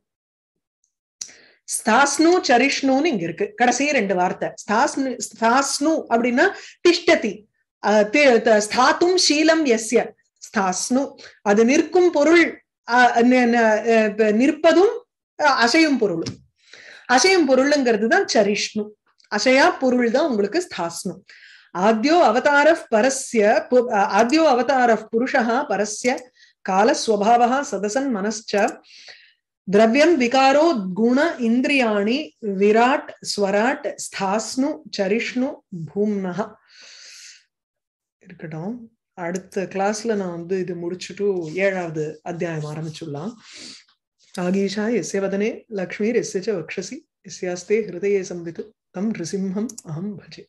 Speaker 1: ஸ்தாஸ்னு சரிஷ்ணுன்னு இங்க இருக்கு கடைசி ரெண்டு வார்த்தை ஸ்தாஸ்னு ஸ்தாஸ்னு அப்படின்னா திஷ்டதி ஸ்தாத்தும் சீலம் எஸ்ய ஸ்தாஸ்னு அது நிற்கும் பொருள் நிற்பதும் அசையும் பொருளும் அசையும் பொருளுங்கிறது தான் சரிஷ்ணு அசையா பொருள் தான் உங்களுக்கு ஸ்தாஸ்னு ஆத்யோ அவதார பரஸ்ய ஆத்யோ அவதார புருஷா பரஸ்ய காலஸ்வபாவா சதசன் மனச்ச திரவியம் விகாரோ குண இந்திரியாணி விராட் ஸ்வராட் ஸ்தாஸ்னு சரிஷ்ணு பூம்னஹா இருக்கட்டும் அடுத்த கிளாஸ்ல நான் வந்து இது முடிச்சுட்டு ஏழாவது அத்தியாயம் ஆரம்பிச்சுடலாம் ஆகீஷா எஸ்ய வதனே லக்ஷ்மீர் எஸ்ய வக்ஷசி எஸ்யாஸ்தே ஹிருதயே சம்பித்து தம் ரிசிம்ஹம் அஹம் பஜே